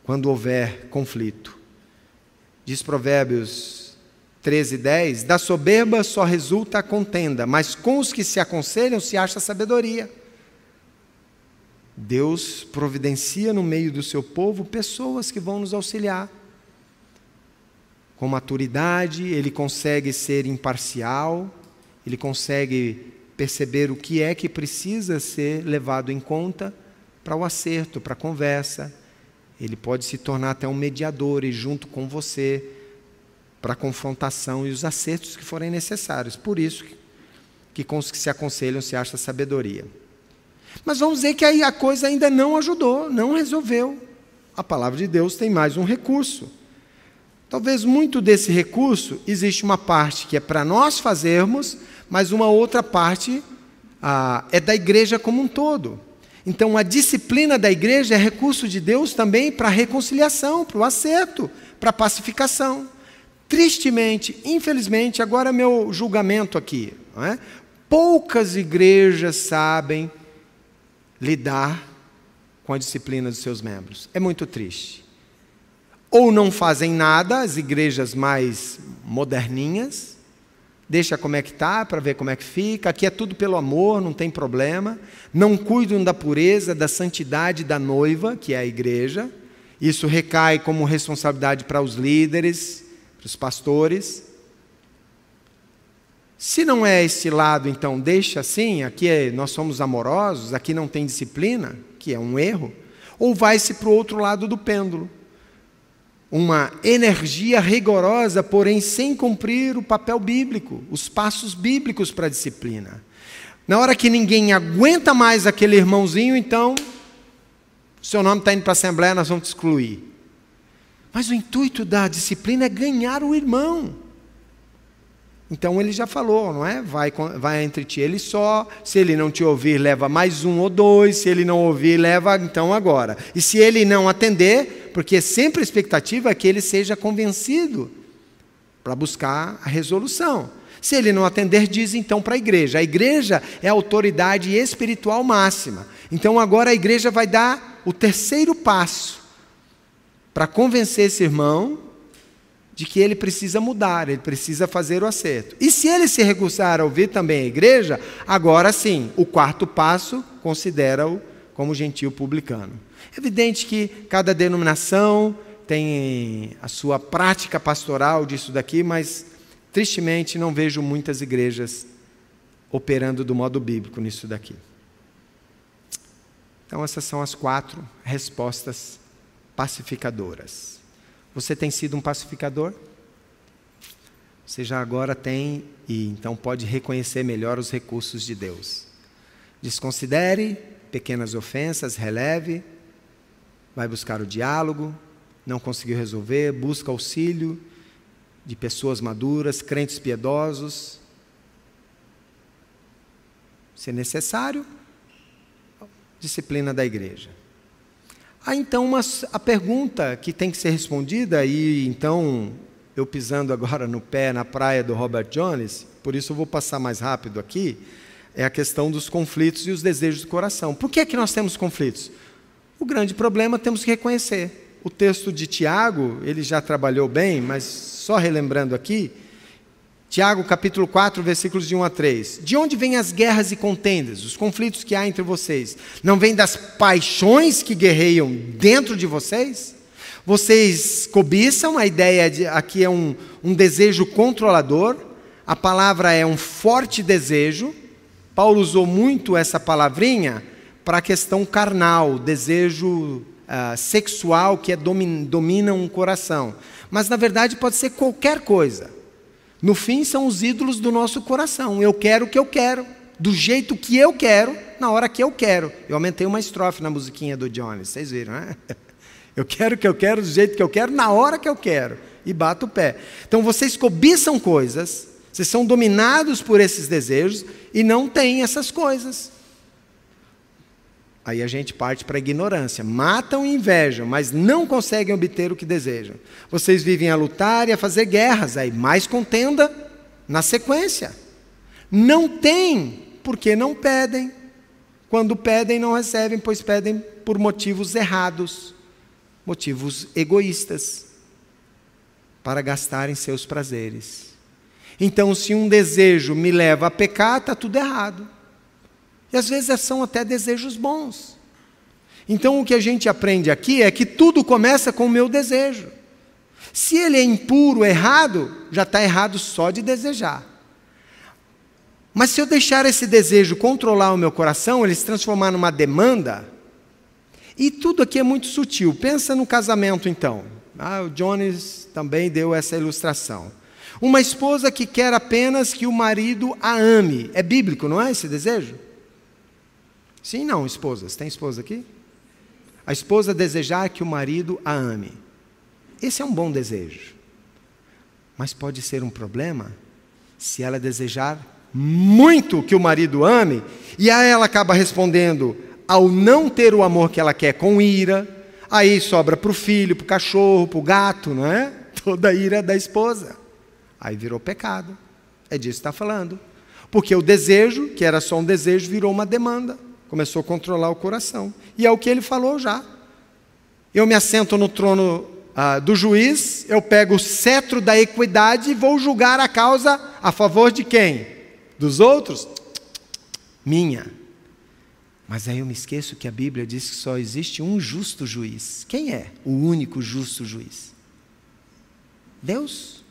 S1: quando houver conflito. Diz Provérbios 13, 10: Da soberba só resulta a contenda, mas com os que se aconselham se acha sabedoria. Deus providencia no meio do seu povo pessoas que vão nos auxiliar. Com maturidade, ele consegue ser imparcial, ele consegue perceber o que é que precisa ser levado em conta para o acerto, para a conversa. Ele pode se tornar até um mediador e junto com você para a confrontação e os acertos que forem necessários. Por isso que com os que se aconselham se acha sabedoria. Mas vamos dizer que aí a coisa ainda não ajudou, não resolveu. A palavra de Deus tem mais um recurso. Talvez muito desse recurso existe uma parte que é para nós fazermos, mas uma outra parte ah, é da igreja como um todo. Então, a disciplina da igreja é recurso de Deus também para a reconciliação, para o acerto, para a pacificação. Tristemente, infelizmente, agora é meu julgamento aqui. É? Poucas igrejas sabem lidar com a disciplina dos seus membros. É muito triste ou não fazem nada, as igrejas mais moderninhas, deixa como é que tá para ver como é que fica, aqui é tudo pelo amor, não tem problema, não cuidam da pureza, da santidade da noiva, que é a igreja. Isso recai como responsabilidade para os líderes, para os pastores. Se não é esse lado, então deixa assim, aqui é, nós somos amorosos, aqui não tem disciplina, que é um erro, ou vai-se para o outro lado do pêndulo uma energia rigorosa, porém sem cumprir o papel bíblico, os passos bíblicos para a disciplina. Na hora que ninguém aguenta mais aquele irmãozinho, então, seu nome está indo para a Assembleia, nós vamos te excluir. Mas o intuito da disciplina é ganhar o irmão. Então ele já falou, não é? Vai, vai entre ti ele só. Se ele não te ouvir, leva mais um ou dois. Se ele não ouvir, leva então agora. E se ele não atender, porque sempre a expectativa é que ele seja convencido para buscar a resolução. Se ele não atender, diz então para a igreja. A igreja é a autoridade espiritual máxima. Então agora a igreja vai dar o terceiro passo para convencer esse irmão de que ele precisa mudar, ele precisa fazer o acerto. E se ele se recusar a ouvir também a igreja, agora sim, o quarto passo considera-o como gentil publicano. É evidente que cada denominação tem a sua prática pastoral disso daqui, mas tristemente não vejo muitas igrejas operando do modo bíblico nisso daqui. Então, essas são as quatro respostas pacificadoras. Você tem sido um pacificador? Você já agora tem e então pode reconhecer melhor os recursos de Deus. Desconsidere pequenas ofensas, releve, vai buscar o diálogo, não conseguiu resolver, busca auxílio de pessoas maduras, crentes piedosos. Se necessário, disciplina da igreja. Há então uma, a pergunta que tem que ser respondida, e então eu pisando agora no pé na praia do Robert Jones, por isso eu vou passar mais rápido aqui, é a questão dos conflitos e os desejos do coração. Por que é que nós temos conflitos? O grande problema temos que reconhecer. O texto de Tiago, ele já trabalhou bem, mas só relembrando aqui, Tiago capítulo 4, versículos de 1 a 3. De onde vêm as guerras e contendas, os conflitos que há entre vocês? Não vêm das paixões que guerreiam dentro de vocês? Vocês cobiçam, a ideia de, aqui é um, um desejo controlador, a palavra é um forte desejo. Paulo usou muito essa palavrinha para a questão carnal, desejo uh, sexual que é domina, domina um coração. Mas na verdade pode ser qualquer coisa. No fim, são os ídolos do nosso coração. Eu quero o que eu quero, do jeito que eu quero, na hora que eu quero. Eu aumentei uma estrofe na musiquinha do Johnny, vocês viram, né? *laughs* Eu quero o que eu quero, do jeito que eu quero, na hora que eu quero. E bato o pé. Então vocês cobiçam coisas, vocês são dominados por esses desejos e não têm essas coisas. Aí a gente parte para a ignorância. Matam e invejam, mas não conseguem obter o que desejam. Vocês vivem a lutar e a fazer guerras, aí mais contenda na sequência. Não tem, porque não pedem. Quando pedem, não recebem, pois pedem por motivos errados, motivos egoístas, para gastarem seus prazeres. Então, se um desejo me leva a pecar, está tudo errado. E às vezes são até desejos bons. Então o que a gente aprende aqui é que tudo começa com o meu desejo. Se ele é impuro, errado, já está errado só de desejar. Mas se eu deixar esse desejo controlar o meu coração, ele se transformar numa demanda, e tudo aqui é muito sutil. Pensa no casamento, então. Ah, o Jones também deu essa ilustração. Uma esposa que quer apenas que o marido a ame. É bíblico, não é esse desejo? Sim, não, esposas. Tem esposa aqui? A esposa desejar que o marido a ame. Esse é um bom desejo. Mas pode ser um problema se ela desejar muito que o marido ame e aí ela acaba respondendo ao não ter o amor que ela quer com ira, aí sobra para o filho, para o cachorro, para o gato, não é? *laughs* Toda a ira da esposa. Aí virou pecado. É disso que está falando. Porque o desejo, que era só um desejo, virou uma demanda. Começou a controlar o coração. E é o que ele falou já. Eu me assento no trono ah, do juiz, eu pego o cetro da equidade e vou julgar a causa a favor de quem? Dos outros? Minha. Mas aí eu me esqueço que a Bíblia diz que só existe um justo juiz. Quem é o único justo juiz? Deus.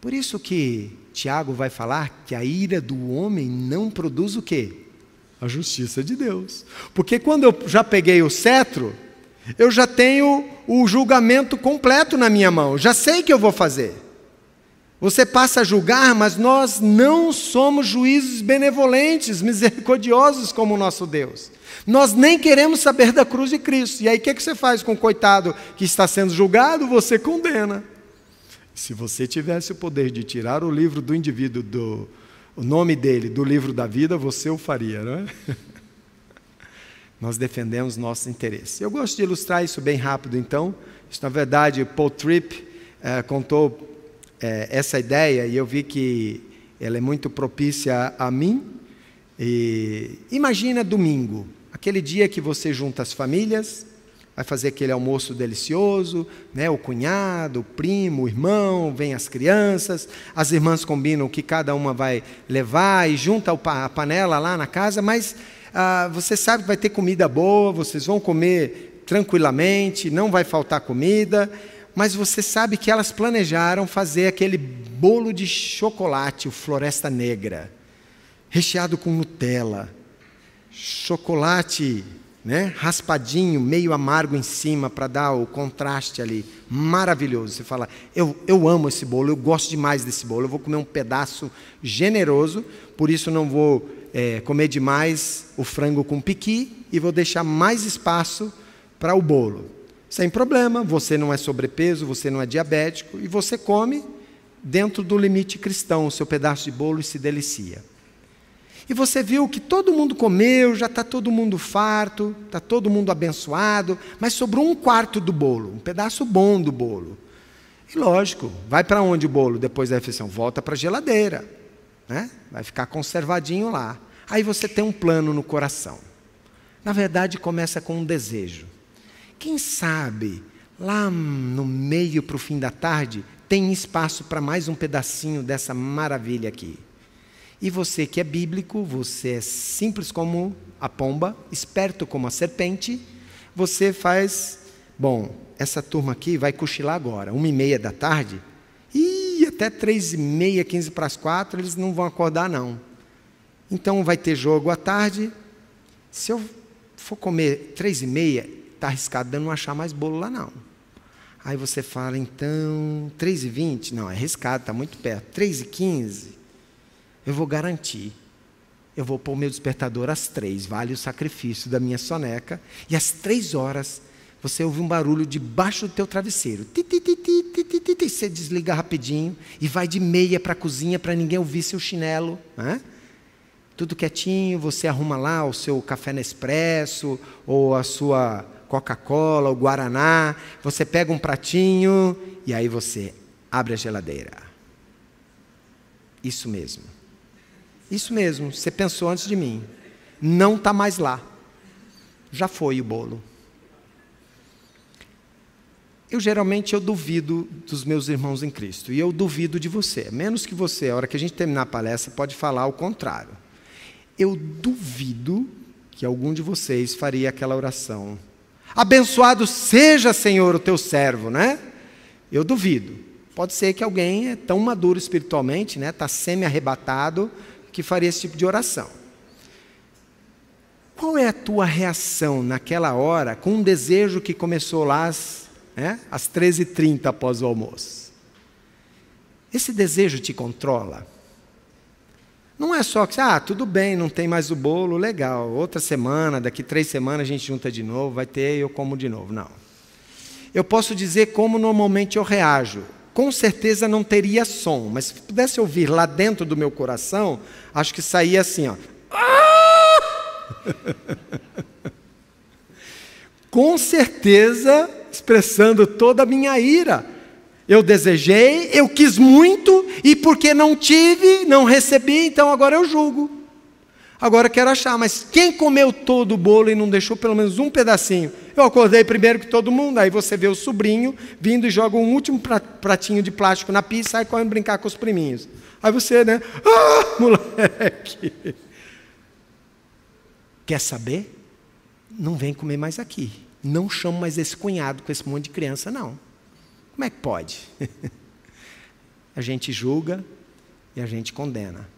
S1: Por isso que Tiago vai falar que a ira do homem não produz o quê? A justiça de Deus. Porque quando eu já peguei o cetro, eu já tenho o julgamento completo na minha mão, já sei o que eu vou fazer. Você passa a julgar, mas nós não somos juízes benevolentes, *laughs* misericordiosos como o nosso Deus. Nós nem queremos saber da cruz de Cristo. E aí o que, é que você faz com o coitado que está sendo julgado? Você condena. Se você tivesse o poder de tirar o livro do indivíduo, do, o nome dele, do livro da vida, você o faria, não é? *laughs* Nós defendemos nossos interesses. Eu gosto de ilustrar isso bem rápido, então. Isso, na verdade, Paul Tripp eh, contou eh, essa ideia e eu vi que ela é muito propícia a mim. E imagina domingo, aquele dia que você junta as famílias, vai fazer aquele almoço delicioso, né? O cunhado, o primo, o irmão, vem as crianças, as irmãs combinam o que cada uma vai levar e junta a panela lá na casa, mas ah, você sabe que vai ter comida boa, vocês vão comer tranquilamente, não vai faltar comida, mas você sabe que elas planejaram fazer aquele bolo de chocolate, o Floresta Negra, recheado com Nutella, chocolate né? raspadinho, meio amargo em cima, para dar o contraste ali. Maravilhoso. Você fala, eu, eu amo esse bolo, eu gosto demais desse bolo, eu vou comer um pedaço generoso, por isso não vou é, comer demais o frango com piqui e vou deixar mais espaço para o bolo. Sem problema, você não é sobrepeso, você não é diabético e você come dentro do limite cristão o seu pedaço de bolo e se delicia. E você viu que todo mundo comeu, já está todo mundo farto, está todo mundo abençoado, mas sobrou um quarto do bolo, um pedaço bom do bolo. E lógico, vai para onde o bolo depois da refeição? Volta para a geladeira. Né? Vai ficar conservadinho lá. Aí você tem um plano no coração. Na verdade, começa com um desejo. Quem sabe, lá no meio para o fim da tarde, tem espaço para mais um pedacinho dessa maravilha aqui. E você que é bíblico, você é simples como a pomba, esperto como a serpente, você faz. Bom, essa turma aqui vai cochilar agora, uma e meia da tarde, e até três e meia, quinze para as quatro, eles não vão acordar, não. Então vai ter jogo à tarde. Se eu for comer três e meia, está arriscado de não achar mais bolo lá, não. Aí você fala, então, três e vinte, Não, é arriscado, está muito perto. três e quinze. Eu vou garantir. Eu vou pôr o meu despertador às três, vale o sacrifício da minha soneca. E às três horas você ouve um barulho debaixo do teu travesseiro. Ti, ti, ti, ti, ti, ti, ti, ti. Você desliga rapidinho e vai de meia para a cozinha para ninguém ouvir seu chinelo. Né? Tudo quietinho, você arruma lá o seu café Nespresso ou a sua Coca-Cola, o Guaraná. Você pega um pratinho e aí você abre a geladeira. Isso mesmo. Isso mesmo, você pensou antes de mim. Não está mais lá. Já foi o bolo. Eu geralmente eu duvido dos meus irmãos em Cristo e eu duvido de você, menos que você, a hora que a gente terminar a palestra, pode falar o contrário. Eu duvido que algum de vocês faria aquela oração. Abençoado seja, Senhor, o teu servo, né? Eu duvido. Pode ser que alguém é tão maduro espiritualmente, né, está semi-arrebatado, que faria esse tipo de oração. Qual é a tua reação naquela hora com um desejo que começou lá às, né, às 13h30 após o almoço? Esse desejo te controla? Não é só que, ah, tudo bem, não tem mais o bolo, legal, outra semana, daqui três semanas a gente junta de novo, vai ter, eu como de novo. Não. Eu posso dizer como normalmente eu reajo com certeza não teria som, mas se pudesse ouvir lá dentro do meu coração, acho que saía assim, ó. *laughs* com certeza expressando toda a minha ira. Eu desejei, eu quis muito, e porque não tive, não recebi, então agora eu julgo. Agora quero achar, mas quem comeu todo o bolo e não deixou pelo menos um pedacinho? Eu acordei primeiro que todo mundo, aí você vê o sobrinho vindo e joga um último pratinho de plástico na pista e sai correndo brincar com os priminhos. Aí você, né? Ah, *laughs* moleque! Quer saber? Não vem comer mais aqui. Não chamo mais esse cunhado com esse monte de criança, não. Como é que pode? *laughs* a gente julga e a gente condena.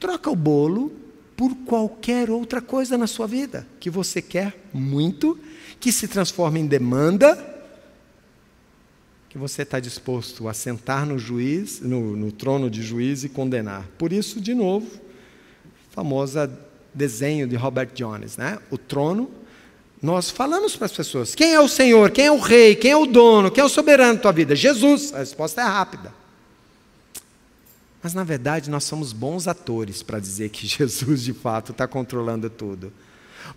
S1: Troca o bolo por qualquer outra coisa na sua vida que você quer muito, que se transforma em demanda, que você está disposto a sentar no juiz, no, no, trono de juiz e condenar. Por isso, de novo, famosa desenho de Robert Jones, né? O trono. Nós falamos para as pessoas: quem é o Senhor, quem é o Rei, quem é o dono, quem é o soberano da tua vida? Jesus. A resposta é rápida. Mas na verdade nós somos bons atores para dizer que *laughs* Jesus de fato está controlando tudo.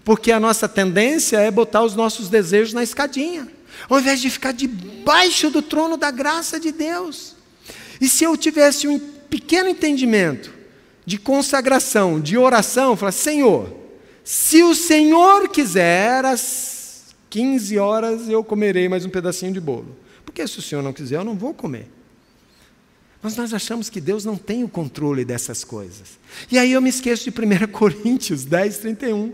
S1: Porque a nossa tendência é botar os nossos desejos na escadinha, ao invés de ficar debaixo do trono da graça de Deus. E se eu tivesse um pequeno entendimento de consagração, de oração, falar: Senhor, se o Senhor quiser, às 15 horas eu comerei mais um pedacinho de bolo. Porque se o Senhor não quiser, eu não vou comer. Mas nós achamos que Deus não tem o controle dessas coisas. E aí eu me esqueço de 1 *laughs* Coríntios 10, 31.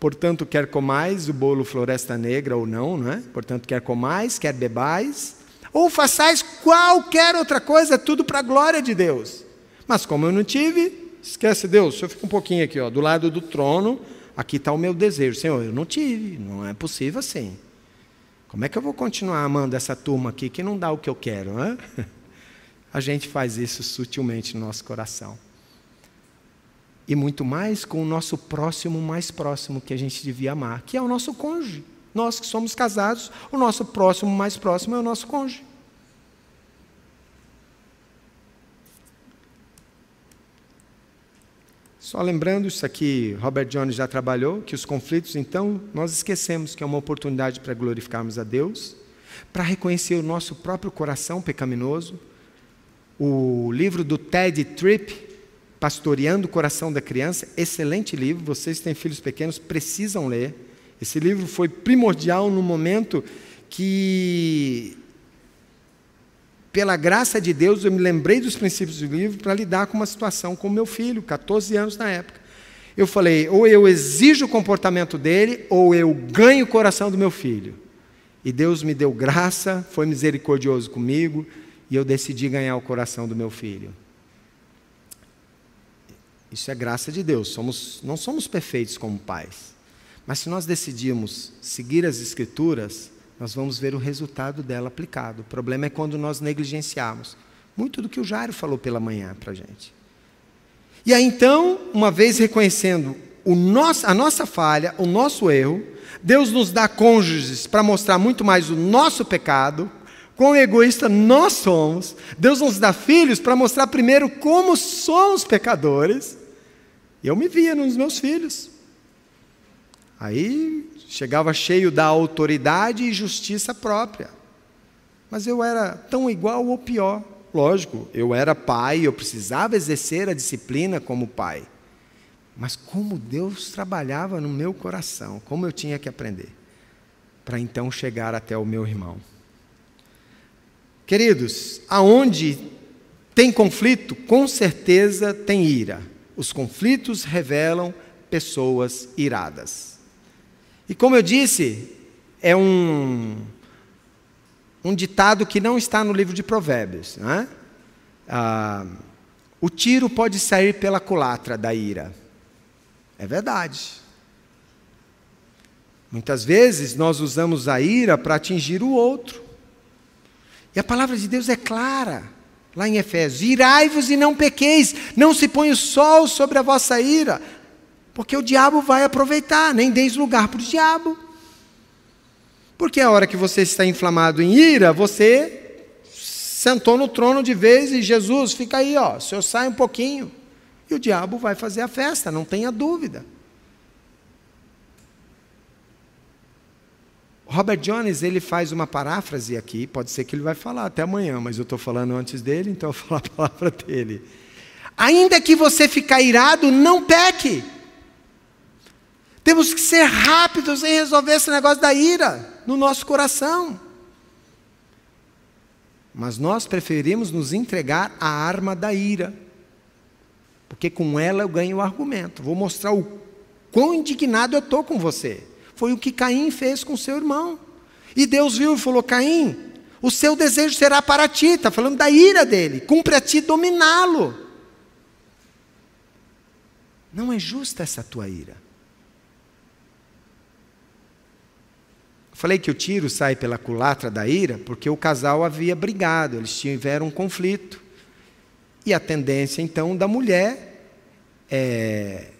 S1: Portanto, quer comais o bolo floresta negra ou não, não é? Portanto, quer comais, quer bebais, ou façais qualquer outra coisa, tudo para a glória de Deus. Mas como eu não tive, esquece Deus, se eu fico um pouquinho aqui, ó, do lado do trono, aqui está o meu desejo. Senhor, eu não tive, não é possível assim. Como é que eu vou continuar amando essa turma aqui que não dá o que eu quero? é? *laughs* A gente faz isso sutilmente no nosso coração. E muito mais com o nosso próximo mais próximo que a gente devia amar, que é o nosso cônjuge. Nós que somos casados, o nosso próximo mais próximo é o nosso cônjuge. Só lembrando, isso aqui Robert Jones já trabalhou, que os conflitos, então, nós esquecemos que é uma oportunidade para glorificarmos a Deus, para reconhecer o nosso próprio coração pecaminoso, o livro do Ted Tripp, Pastoreando o Coração da Criança, excelente livro, vocês que têm filhos pequenos precisam ler. Esse livro foi primordial no momento que, pela graça de Deus, eu me lembrei dos princípios do livro para lidar com uma situação com meu filho, 14 anos na época. Eu falei: ou eu exijo o comportamento dele, ou eu ganho o coração do meu filho. E Deus me deu graça, foi misericordioso comigo, e eu decidi ganhar o coração do meu filho. Isso é graça de Deus. Somos, não somos perfeitos como pais. Mas se nós decidirmos seguir as Escrituras, nós vamos ver o resultado dela aplicado. O problema é quando nós negligenciamos. Muito do que o Jairo falou pela manhã para a gente. E aí então, uma vez reconhecendo nosso, a nossa falha, o nosso erro, Deus nos dá cônjuges para mostrar muito mais o nosso pecado quão egoísta nós somos. Deus nos dá filhos para mostrar primeiro como somos pecadores. E eu me via nos meus filhos. Aí chegava cheio da autoridade e justiça própria. Mas eu era tão igual ou pior. Lógico, eu era pai, eu precisava exercer a disciplina como pai. Mas como Deus trabalhava no meu coração, como eu tinha que aprender para então chegar até o meu irmão. Queridos, aonde tem conflito, com certeza tem ira. Os conflitos revelam pessoas iradas. E como eu disse, é um, um ditado que não está no livro de Provérbios. Né? Ah, o tiro pode sair pela culatra da ira. É verdade. Muitas vezes nós usamos a ira para atingir o outro. E a palavra de Deus é clara, lá em Efésios: Irai-vos e não pequeis, não se põe o sol sobre a vossa ira, porque o diabo vai aproveitar, nem deis lugar para o diabo. Porque a hora que você está inflamado em ira, você sentou no trono de vez e Jesus, fica aí, ó, o senhor sai um pouquinho. E o diabo vai fazer a festa, não tenha dúvida. Robert Jones ele faz uma paráfrase aqui, pode ser que ele vai falar até amanhã, mas eu estou falando antes dele, então eu vou falar a palavra dele. Ainda que você ficar irado, não peque. Temos que ser rápidos em resolver esse negócio da ira no nosso coração. Mas nós preferimos nos entregar à arma da ira, porque com ela eu ganho o argumento. Vou mostrar o quão indignado eu estou com você. Foi o que Caim fez com seu irmão. E Deus viu e falou: Caim, o seu desejo será para ti. Está falando da ira dele. Cumpre a ti dominá-lo. Não é justa essa tua ira. Falei que o tiro sai pela culatra da ira porque o casal havia brigado, eles tiveram um conflito. E a tendência, então, da mulher é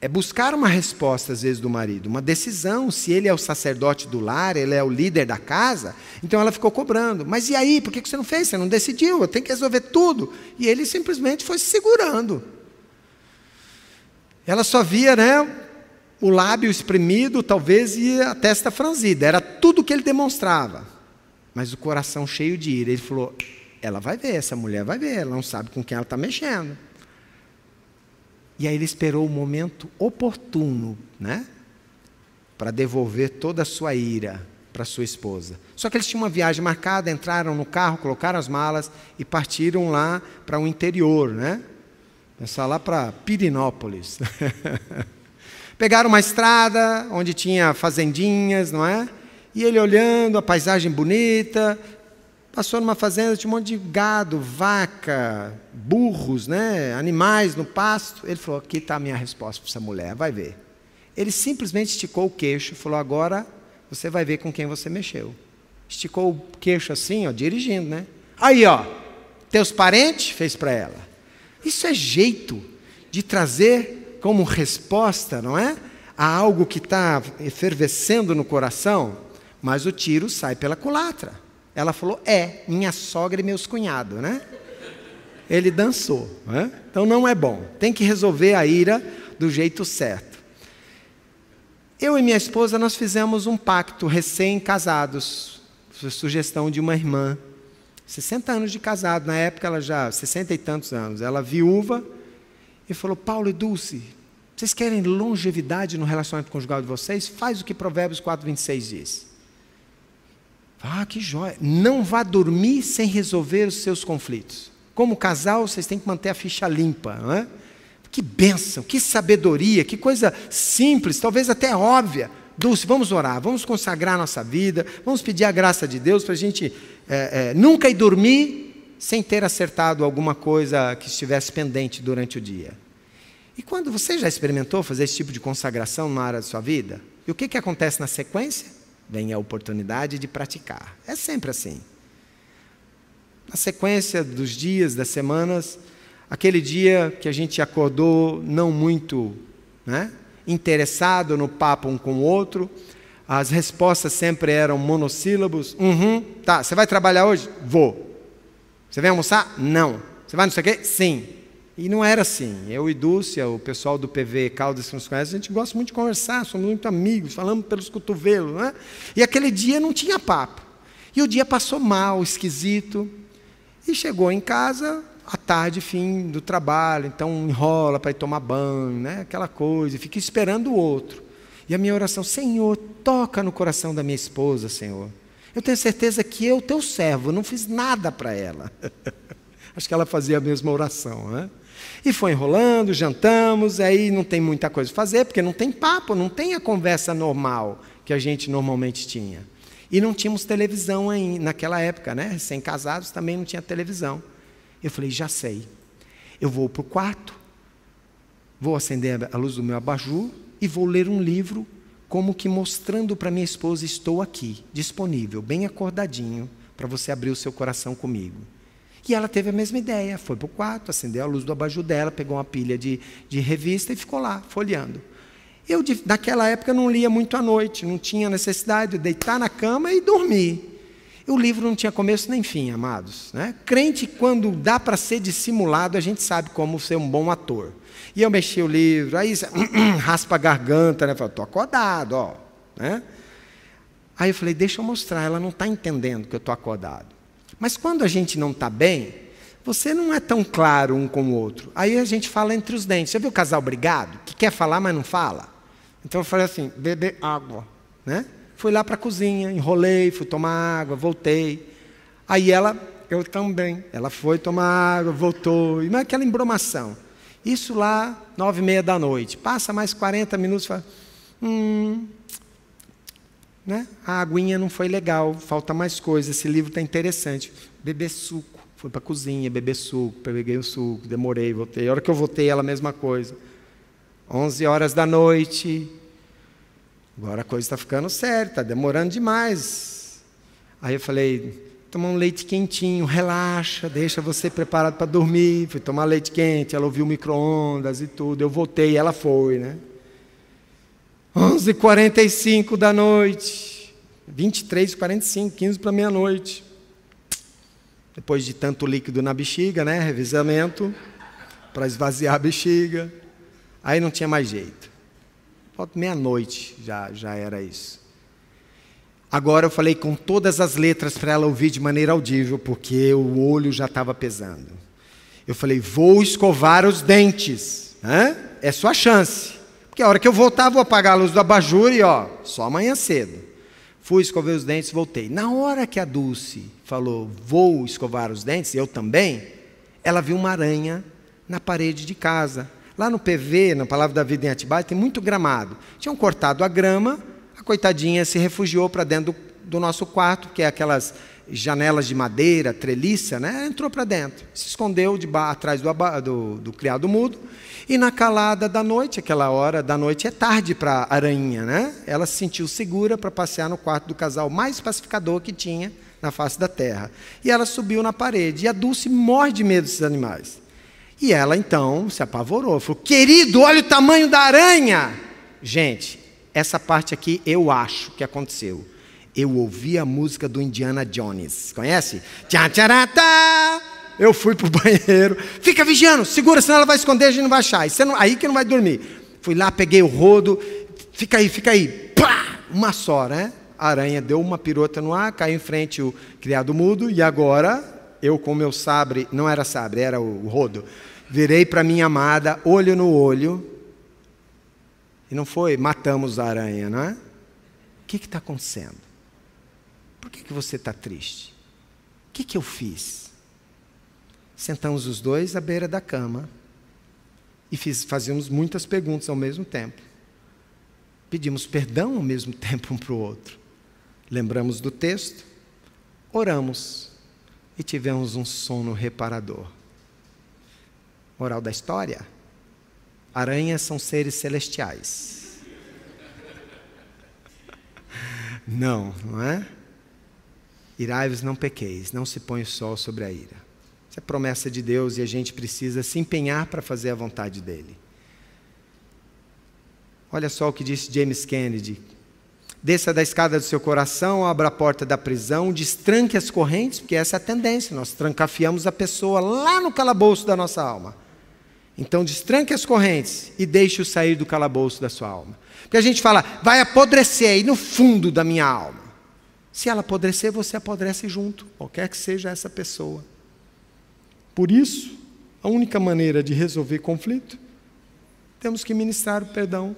S1: é buscar uma resposta, às vezes, do marido, uma decisão. Se ele é o sacerdote do lar, ele é o líder da casa, então ela ficou cobrando. Mas e aí? Por que você não fez? Você não decidiu? Eu tenho que resolver tudo. E ele simplesmente foi se segurando. Ela só via né, o lábio espremido, talvez, e a testa franzida. Era tudo que ele demonstrava. Mas o coração cheio de ira. Ele falou: ela vai ver, essa mulher vai ver, ela não sabe com quem ela está mexendo. E aí ele esperou o momento oportuno, né? Para devolver toda a sua ira para sua esposa. Só que eles tinham uma viagem marcada, entraram no carro, colocaram as malas e partiram lá para o interior, né? Pensar lá para Pirinópolis. *laughs* Pegaram uma estrada onde tinha fazendinhas, não é? E ele olhando a paisagem bonita, Passou numa fazenda, tinha um monte de gado, vaca, burros, né? animais no pasto. Ele falou: Aqui está a minha resposta para essa mulher, vai ver. Ele simplesmente esticou o queixo e falou: Agora você vai ver com quem você mexeu. Esticou o queixo assim, ó, dirigindo, né? Aí, ó, teus parentes fez para ela. Isso é jeito de trazer como resposta, não é? A algo que está efervescendo no coração, mas o tiro sai pela culatra. Ela falou: É, minha sogra e meus cunhados, né? Ele dançou. Né? Então não é bom. Tem que resolver a ira do jeito certo. Eu e minha esposa nós fizemos um pacto recém-casados, sugestão de uma irmã, 60 anos de casado, na época ela já, 60 e tantos anos, ela viúva, e falou: Paulo e Dulce, vocês querem longevidade no relacionamento conjugal de vocês? Faz o que Provérbios 4, 26 diz. Ah, que joia! Não vá dormir sem resolver os seus conflitos. Como casal, vocês têm que manter a ficha limpa, não é? Que bênção, que sabedoria, que coisa simples, talvez até óbvia. Dulce, vamos orar, vamos consagrar a nossa vida, vamos pedir a graça de Deus para a gente é, é, nunca ir dormir sem ter acertado alguma coisa que estivesse pendente durante o dia. E quando você já experimentou fazer esse tipo de consagração na área da sua vida, e o que, que acontece na sequência? vem a oportunidade de praticar. É sempre assim. Na sequência dos dias, das semanas, aquele dia que a gente acordou não muito né, interessado no papo um com o outro, as respostas sempre eram monossílabos. Uhum, tá, você vai trabalhar hoje? Vou. Você vem almoçar? Não. Você vai não sei o quê? Sim. E não era assim. Eu e Dúcia, o pessoal do PV Caldas que nos conhece, a gente gosta muito de conversar, somos muito amigos, falamos pelos cotovelos. Né? E aquele dia não tinha papo. E o dia passou mal, esquisito. E chegou em casa, à tarde, fim do trabalho, então enrola para ir tomar banho, né? aquela coisa, fica esperando o outro. E a minha oração, Senhor, toca no coração da minha esposa, Senhor. Eu tenho certeza que eu, teu servo, não fiz nada para ela. *laughs* Acho que ela fazia a mesma oração, né? E foi enrolando, jantamos, aí não tem muita coisa a fazer, porque não tem papo, não tem a conversa normal que a gente normalmente tinha. E não tínhamos televisão aí, naquela época, né? Sem casados também não tinha televisão. Eu falei, já sei. Eu vou para o quarto, vou acender a luz do meu abajur e vou ler um livro, como que mostrando para minha esposa: estou aqui, disponível, bem acordadinho, para você abrir o seu coração comigo. E ela teve a mesma ideia, foi para o quarto, acendeu a luz do abajur dela, pegou uma pilha de, de revista e ficou lá, folheando. Eu, naquela época, não lia muito à noite, não tinha necessidade de deitar na cama e dormir. O livro não tinha começo nem fim, amados. Né? Crente, quando dá para ser dissimulado, a gente sabe como ser um bom ator. E eu mexi o livro, aí *clears throat* raspa a garganta, né? Falei, tô acordado, ó. Né? Aí eu falei, deixa eu mostrar, ela não está entendendo que eu estou acordado. Mas quando a gente não está bem, você não é tão claro um com o outro. Aí a gente fala entre os dentes. Já viu o casal brigado? Que quer falar, mas não fala? Então eu falei assim: beber água. Né? Fui lá para a cozinha, enrolei, fui tomar água, voltei. Aí ela, eu também. Ela foi tomar água, voltou. E é aquela embromação. Isso lá, nove e meia da noite. Passa mais 40 minutos, e fala. Hum, né? A aguinha não foi legal, falta mais coisa, esse livro está interessante. Beber suco. Fui para a cozinha, beber suco, peguei o suco, demorei, voltei. A hora que eu voltei, ela mesma coisa. 11 horas da noite. Agora a coisa está ficando séria, está demorando demais. Aí eu falei, tomar um leite quentinho, relaxa, deixa você preparado para dormir. Fui tomar leite quente, ela ouviu micro-ondas e tudo. Eu voltei, ela foi, né? 11h45 da noite. 23h45, 15 para meia-noite. Depois de tanto líquido na bexiga, né? Revisamento, para esvaziar a bexiga. Aí não tinha mais jeito. Falta meia-noite já, já era isso. Agora eu falei com todas as letras para ela ouvir de maneira audível, porque o olho já estava pesando. Eu falei, vou escovar os dentes. Hã? É sua chance. Porque a hora que eu voltar, vou apagar a luz do abajur e ó, só amanhã cedo. Fui, escovei os dentes, voltei. Na hora que a Dulce falou, vou escovar os dentes, eu também, ela viu uma aranha na parede de casa. Lá no PV, na Palavra da Vida em Atibaia, tem muito gramado. Tinham cortado a grama, a coitadinha se refugiou para dentro do, do nosso quarto, que é aquelas janelas de madeira, treliça, né? entrou para dentro, se escondeu de atrás do, do, do, criado mudo, e na calada da noite, aquela hora da noite é tarde para a aranha, né? ela se sentiu segura para passear no quarto do casal mais pacificador que tinha na face da terra. E ela subiu na parede, e a Dulce morre de medo desses animais. E ela então se apavorou, falou: Querido, olha o tamanho da aranha! Gente, essa parte aqui eu acho que aconteceu eu ouvi a música do Indiana Jones. Conhece? Tchatcharatá! Eu fui pro *laughs* banheiro. Fica vigiando, segura, senão ela vai esconder, a gente não vai achar. Não, é aí que não vai dormir. Fui lá, peguei o rodo. Fica aí, fica aí. Pá! Uma só, né? A aranha deu uma pirota no ar, caiu em frente o criado mudo. E agora, eu com o meu sabre, não era sabre, era o rodo. Virei para minha amada, olho no olho. E não foi, matamos a aranha, não é? O que está acontecendo? Por que, que você está triste? O que, que eu fiz? Sentamos os dois à beira da cama e fiz, fazíamos muitas perguntas ao mesmo tempo. Pedimos perdão ao mesmo *laughs* tempo um para o outro. Lembramos do texto, oramos e tivemos um sono reparador. Moral da história: aranhas são seres celestiais. *laughs* Não, não é? Irai-vos, não pequeis, não se põe o sol sobre a ira. Isso é promessa de Deus e a gente precisa se empenhar para fazer a vontade dele. Olha só o que disse James Kennedy. Desça da escada do seu coração, abra a porta da prisão, destranque as correntes, porque essa é a tendência. Nós trancafiamos a pessoa lá no calabouço da nossa alma. Então destranque as correntes e deixe-o sair do calabouço da sua alma. Porque a gente fala, vai apodrecer aí no fundo da minha alma. Se ela apodrecer, você apodrece junto, qualquer que seja essa pessoa. Por isso, a única maneira de resolver conflito, temos que ministrar o perdão.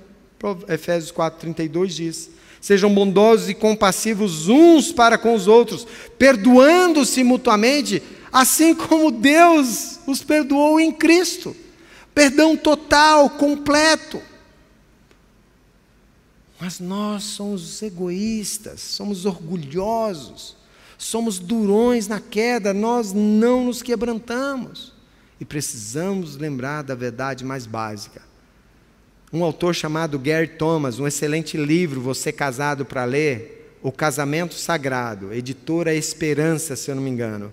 S1: Efésios 4:32 diz: Sejam bondosos e compassivos uns para com os outros, perdoando-se mutuamente, assim como Deus os perdoou em Cristo. Perdão total, completo. Mas nós somos egoístas, somos orgulhosos, somos durões na queda, nós não nos quebrantamos. E precisamos lembrar da verdade mais básica. Um autor chamado Gary Thomas, um excelente livro, Você Casado para Ler, O Casamento Sagrado, editora Esperança, se eu não me engano.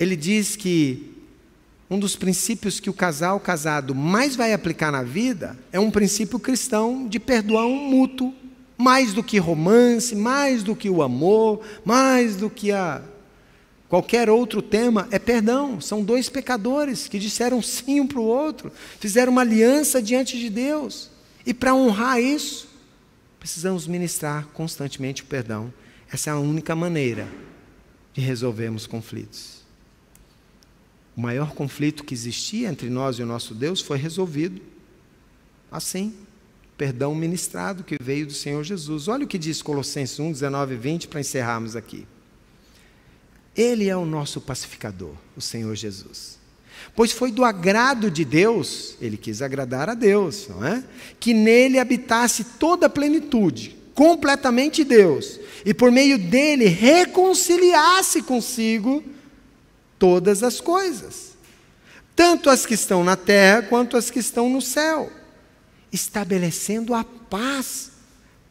S1: Ele diz que um dos princípios que o casal casado mais vai aplicar na vida é um princípio cristão de perdoar um mútuo, mais do que romance, mais do que o amor, mais do que a qualquer outro tema, é perdão. São dois pecadores que disseram sim um para o outro, fizeram uma aliança diante de Deus. E para honrar isso, precisamos ministrar constantemente o perdão. Essa é a única maneira de resolvermos conflitos. O maior conflito que existia entre nós e o nosso Deus foi resolvido assim. Perdão ministrado que veio do Senhor Jesus. Olha o que diz Colossenses 1, 19 e 20 para encerrarmos aqui. Ele é o nosso pacificador, o Senhor Jesus. Pois foi do agrado de Deus, ele quis agradar a Deus, não é? Que nele habitasse toda a plenitude, completamente Deus, e por meio dele reconciliasse consigo todas as coisas, tanto as que estão na terra quanto as que estão no céu, estabelecendo a paz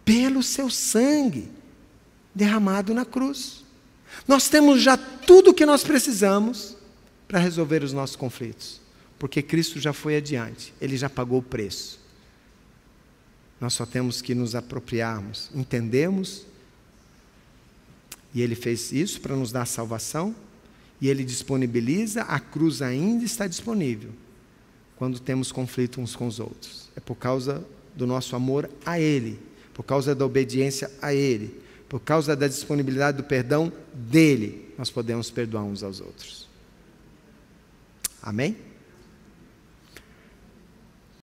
S1: pelo seu sangue derramado na cruz. Nós temos já tudo o que nós precisamos para resolver os nossos conflitos, porque Cristo já foi adiante, ele já pagou o preço. Nós só temos que nos apropriarmos, entendemos, e ele fez isso para nos dar salvação, e ele disponibiliza, a cruz ainda está disponível quando temos conflito uns com os outros. É por causa do nosso amor a ele, por causa da obediência a ele, por causa da disponibilidade do perdão dele, nós podemos perdoar uns aos outros. Amém?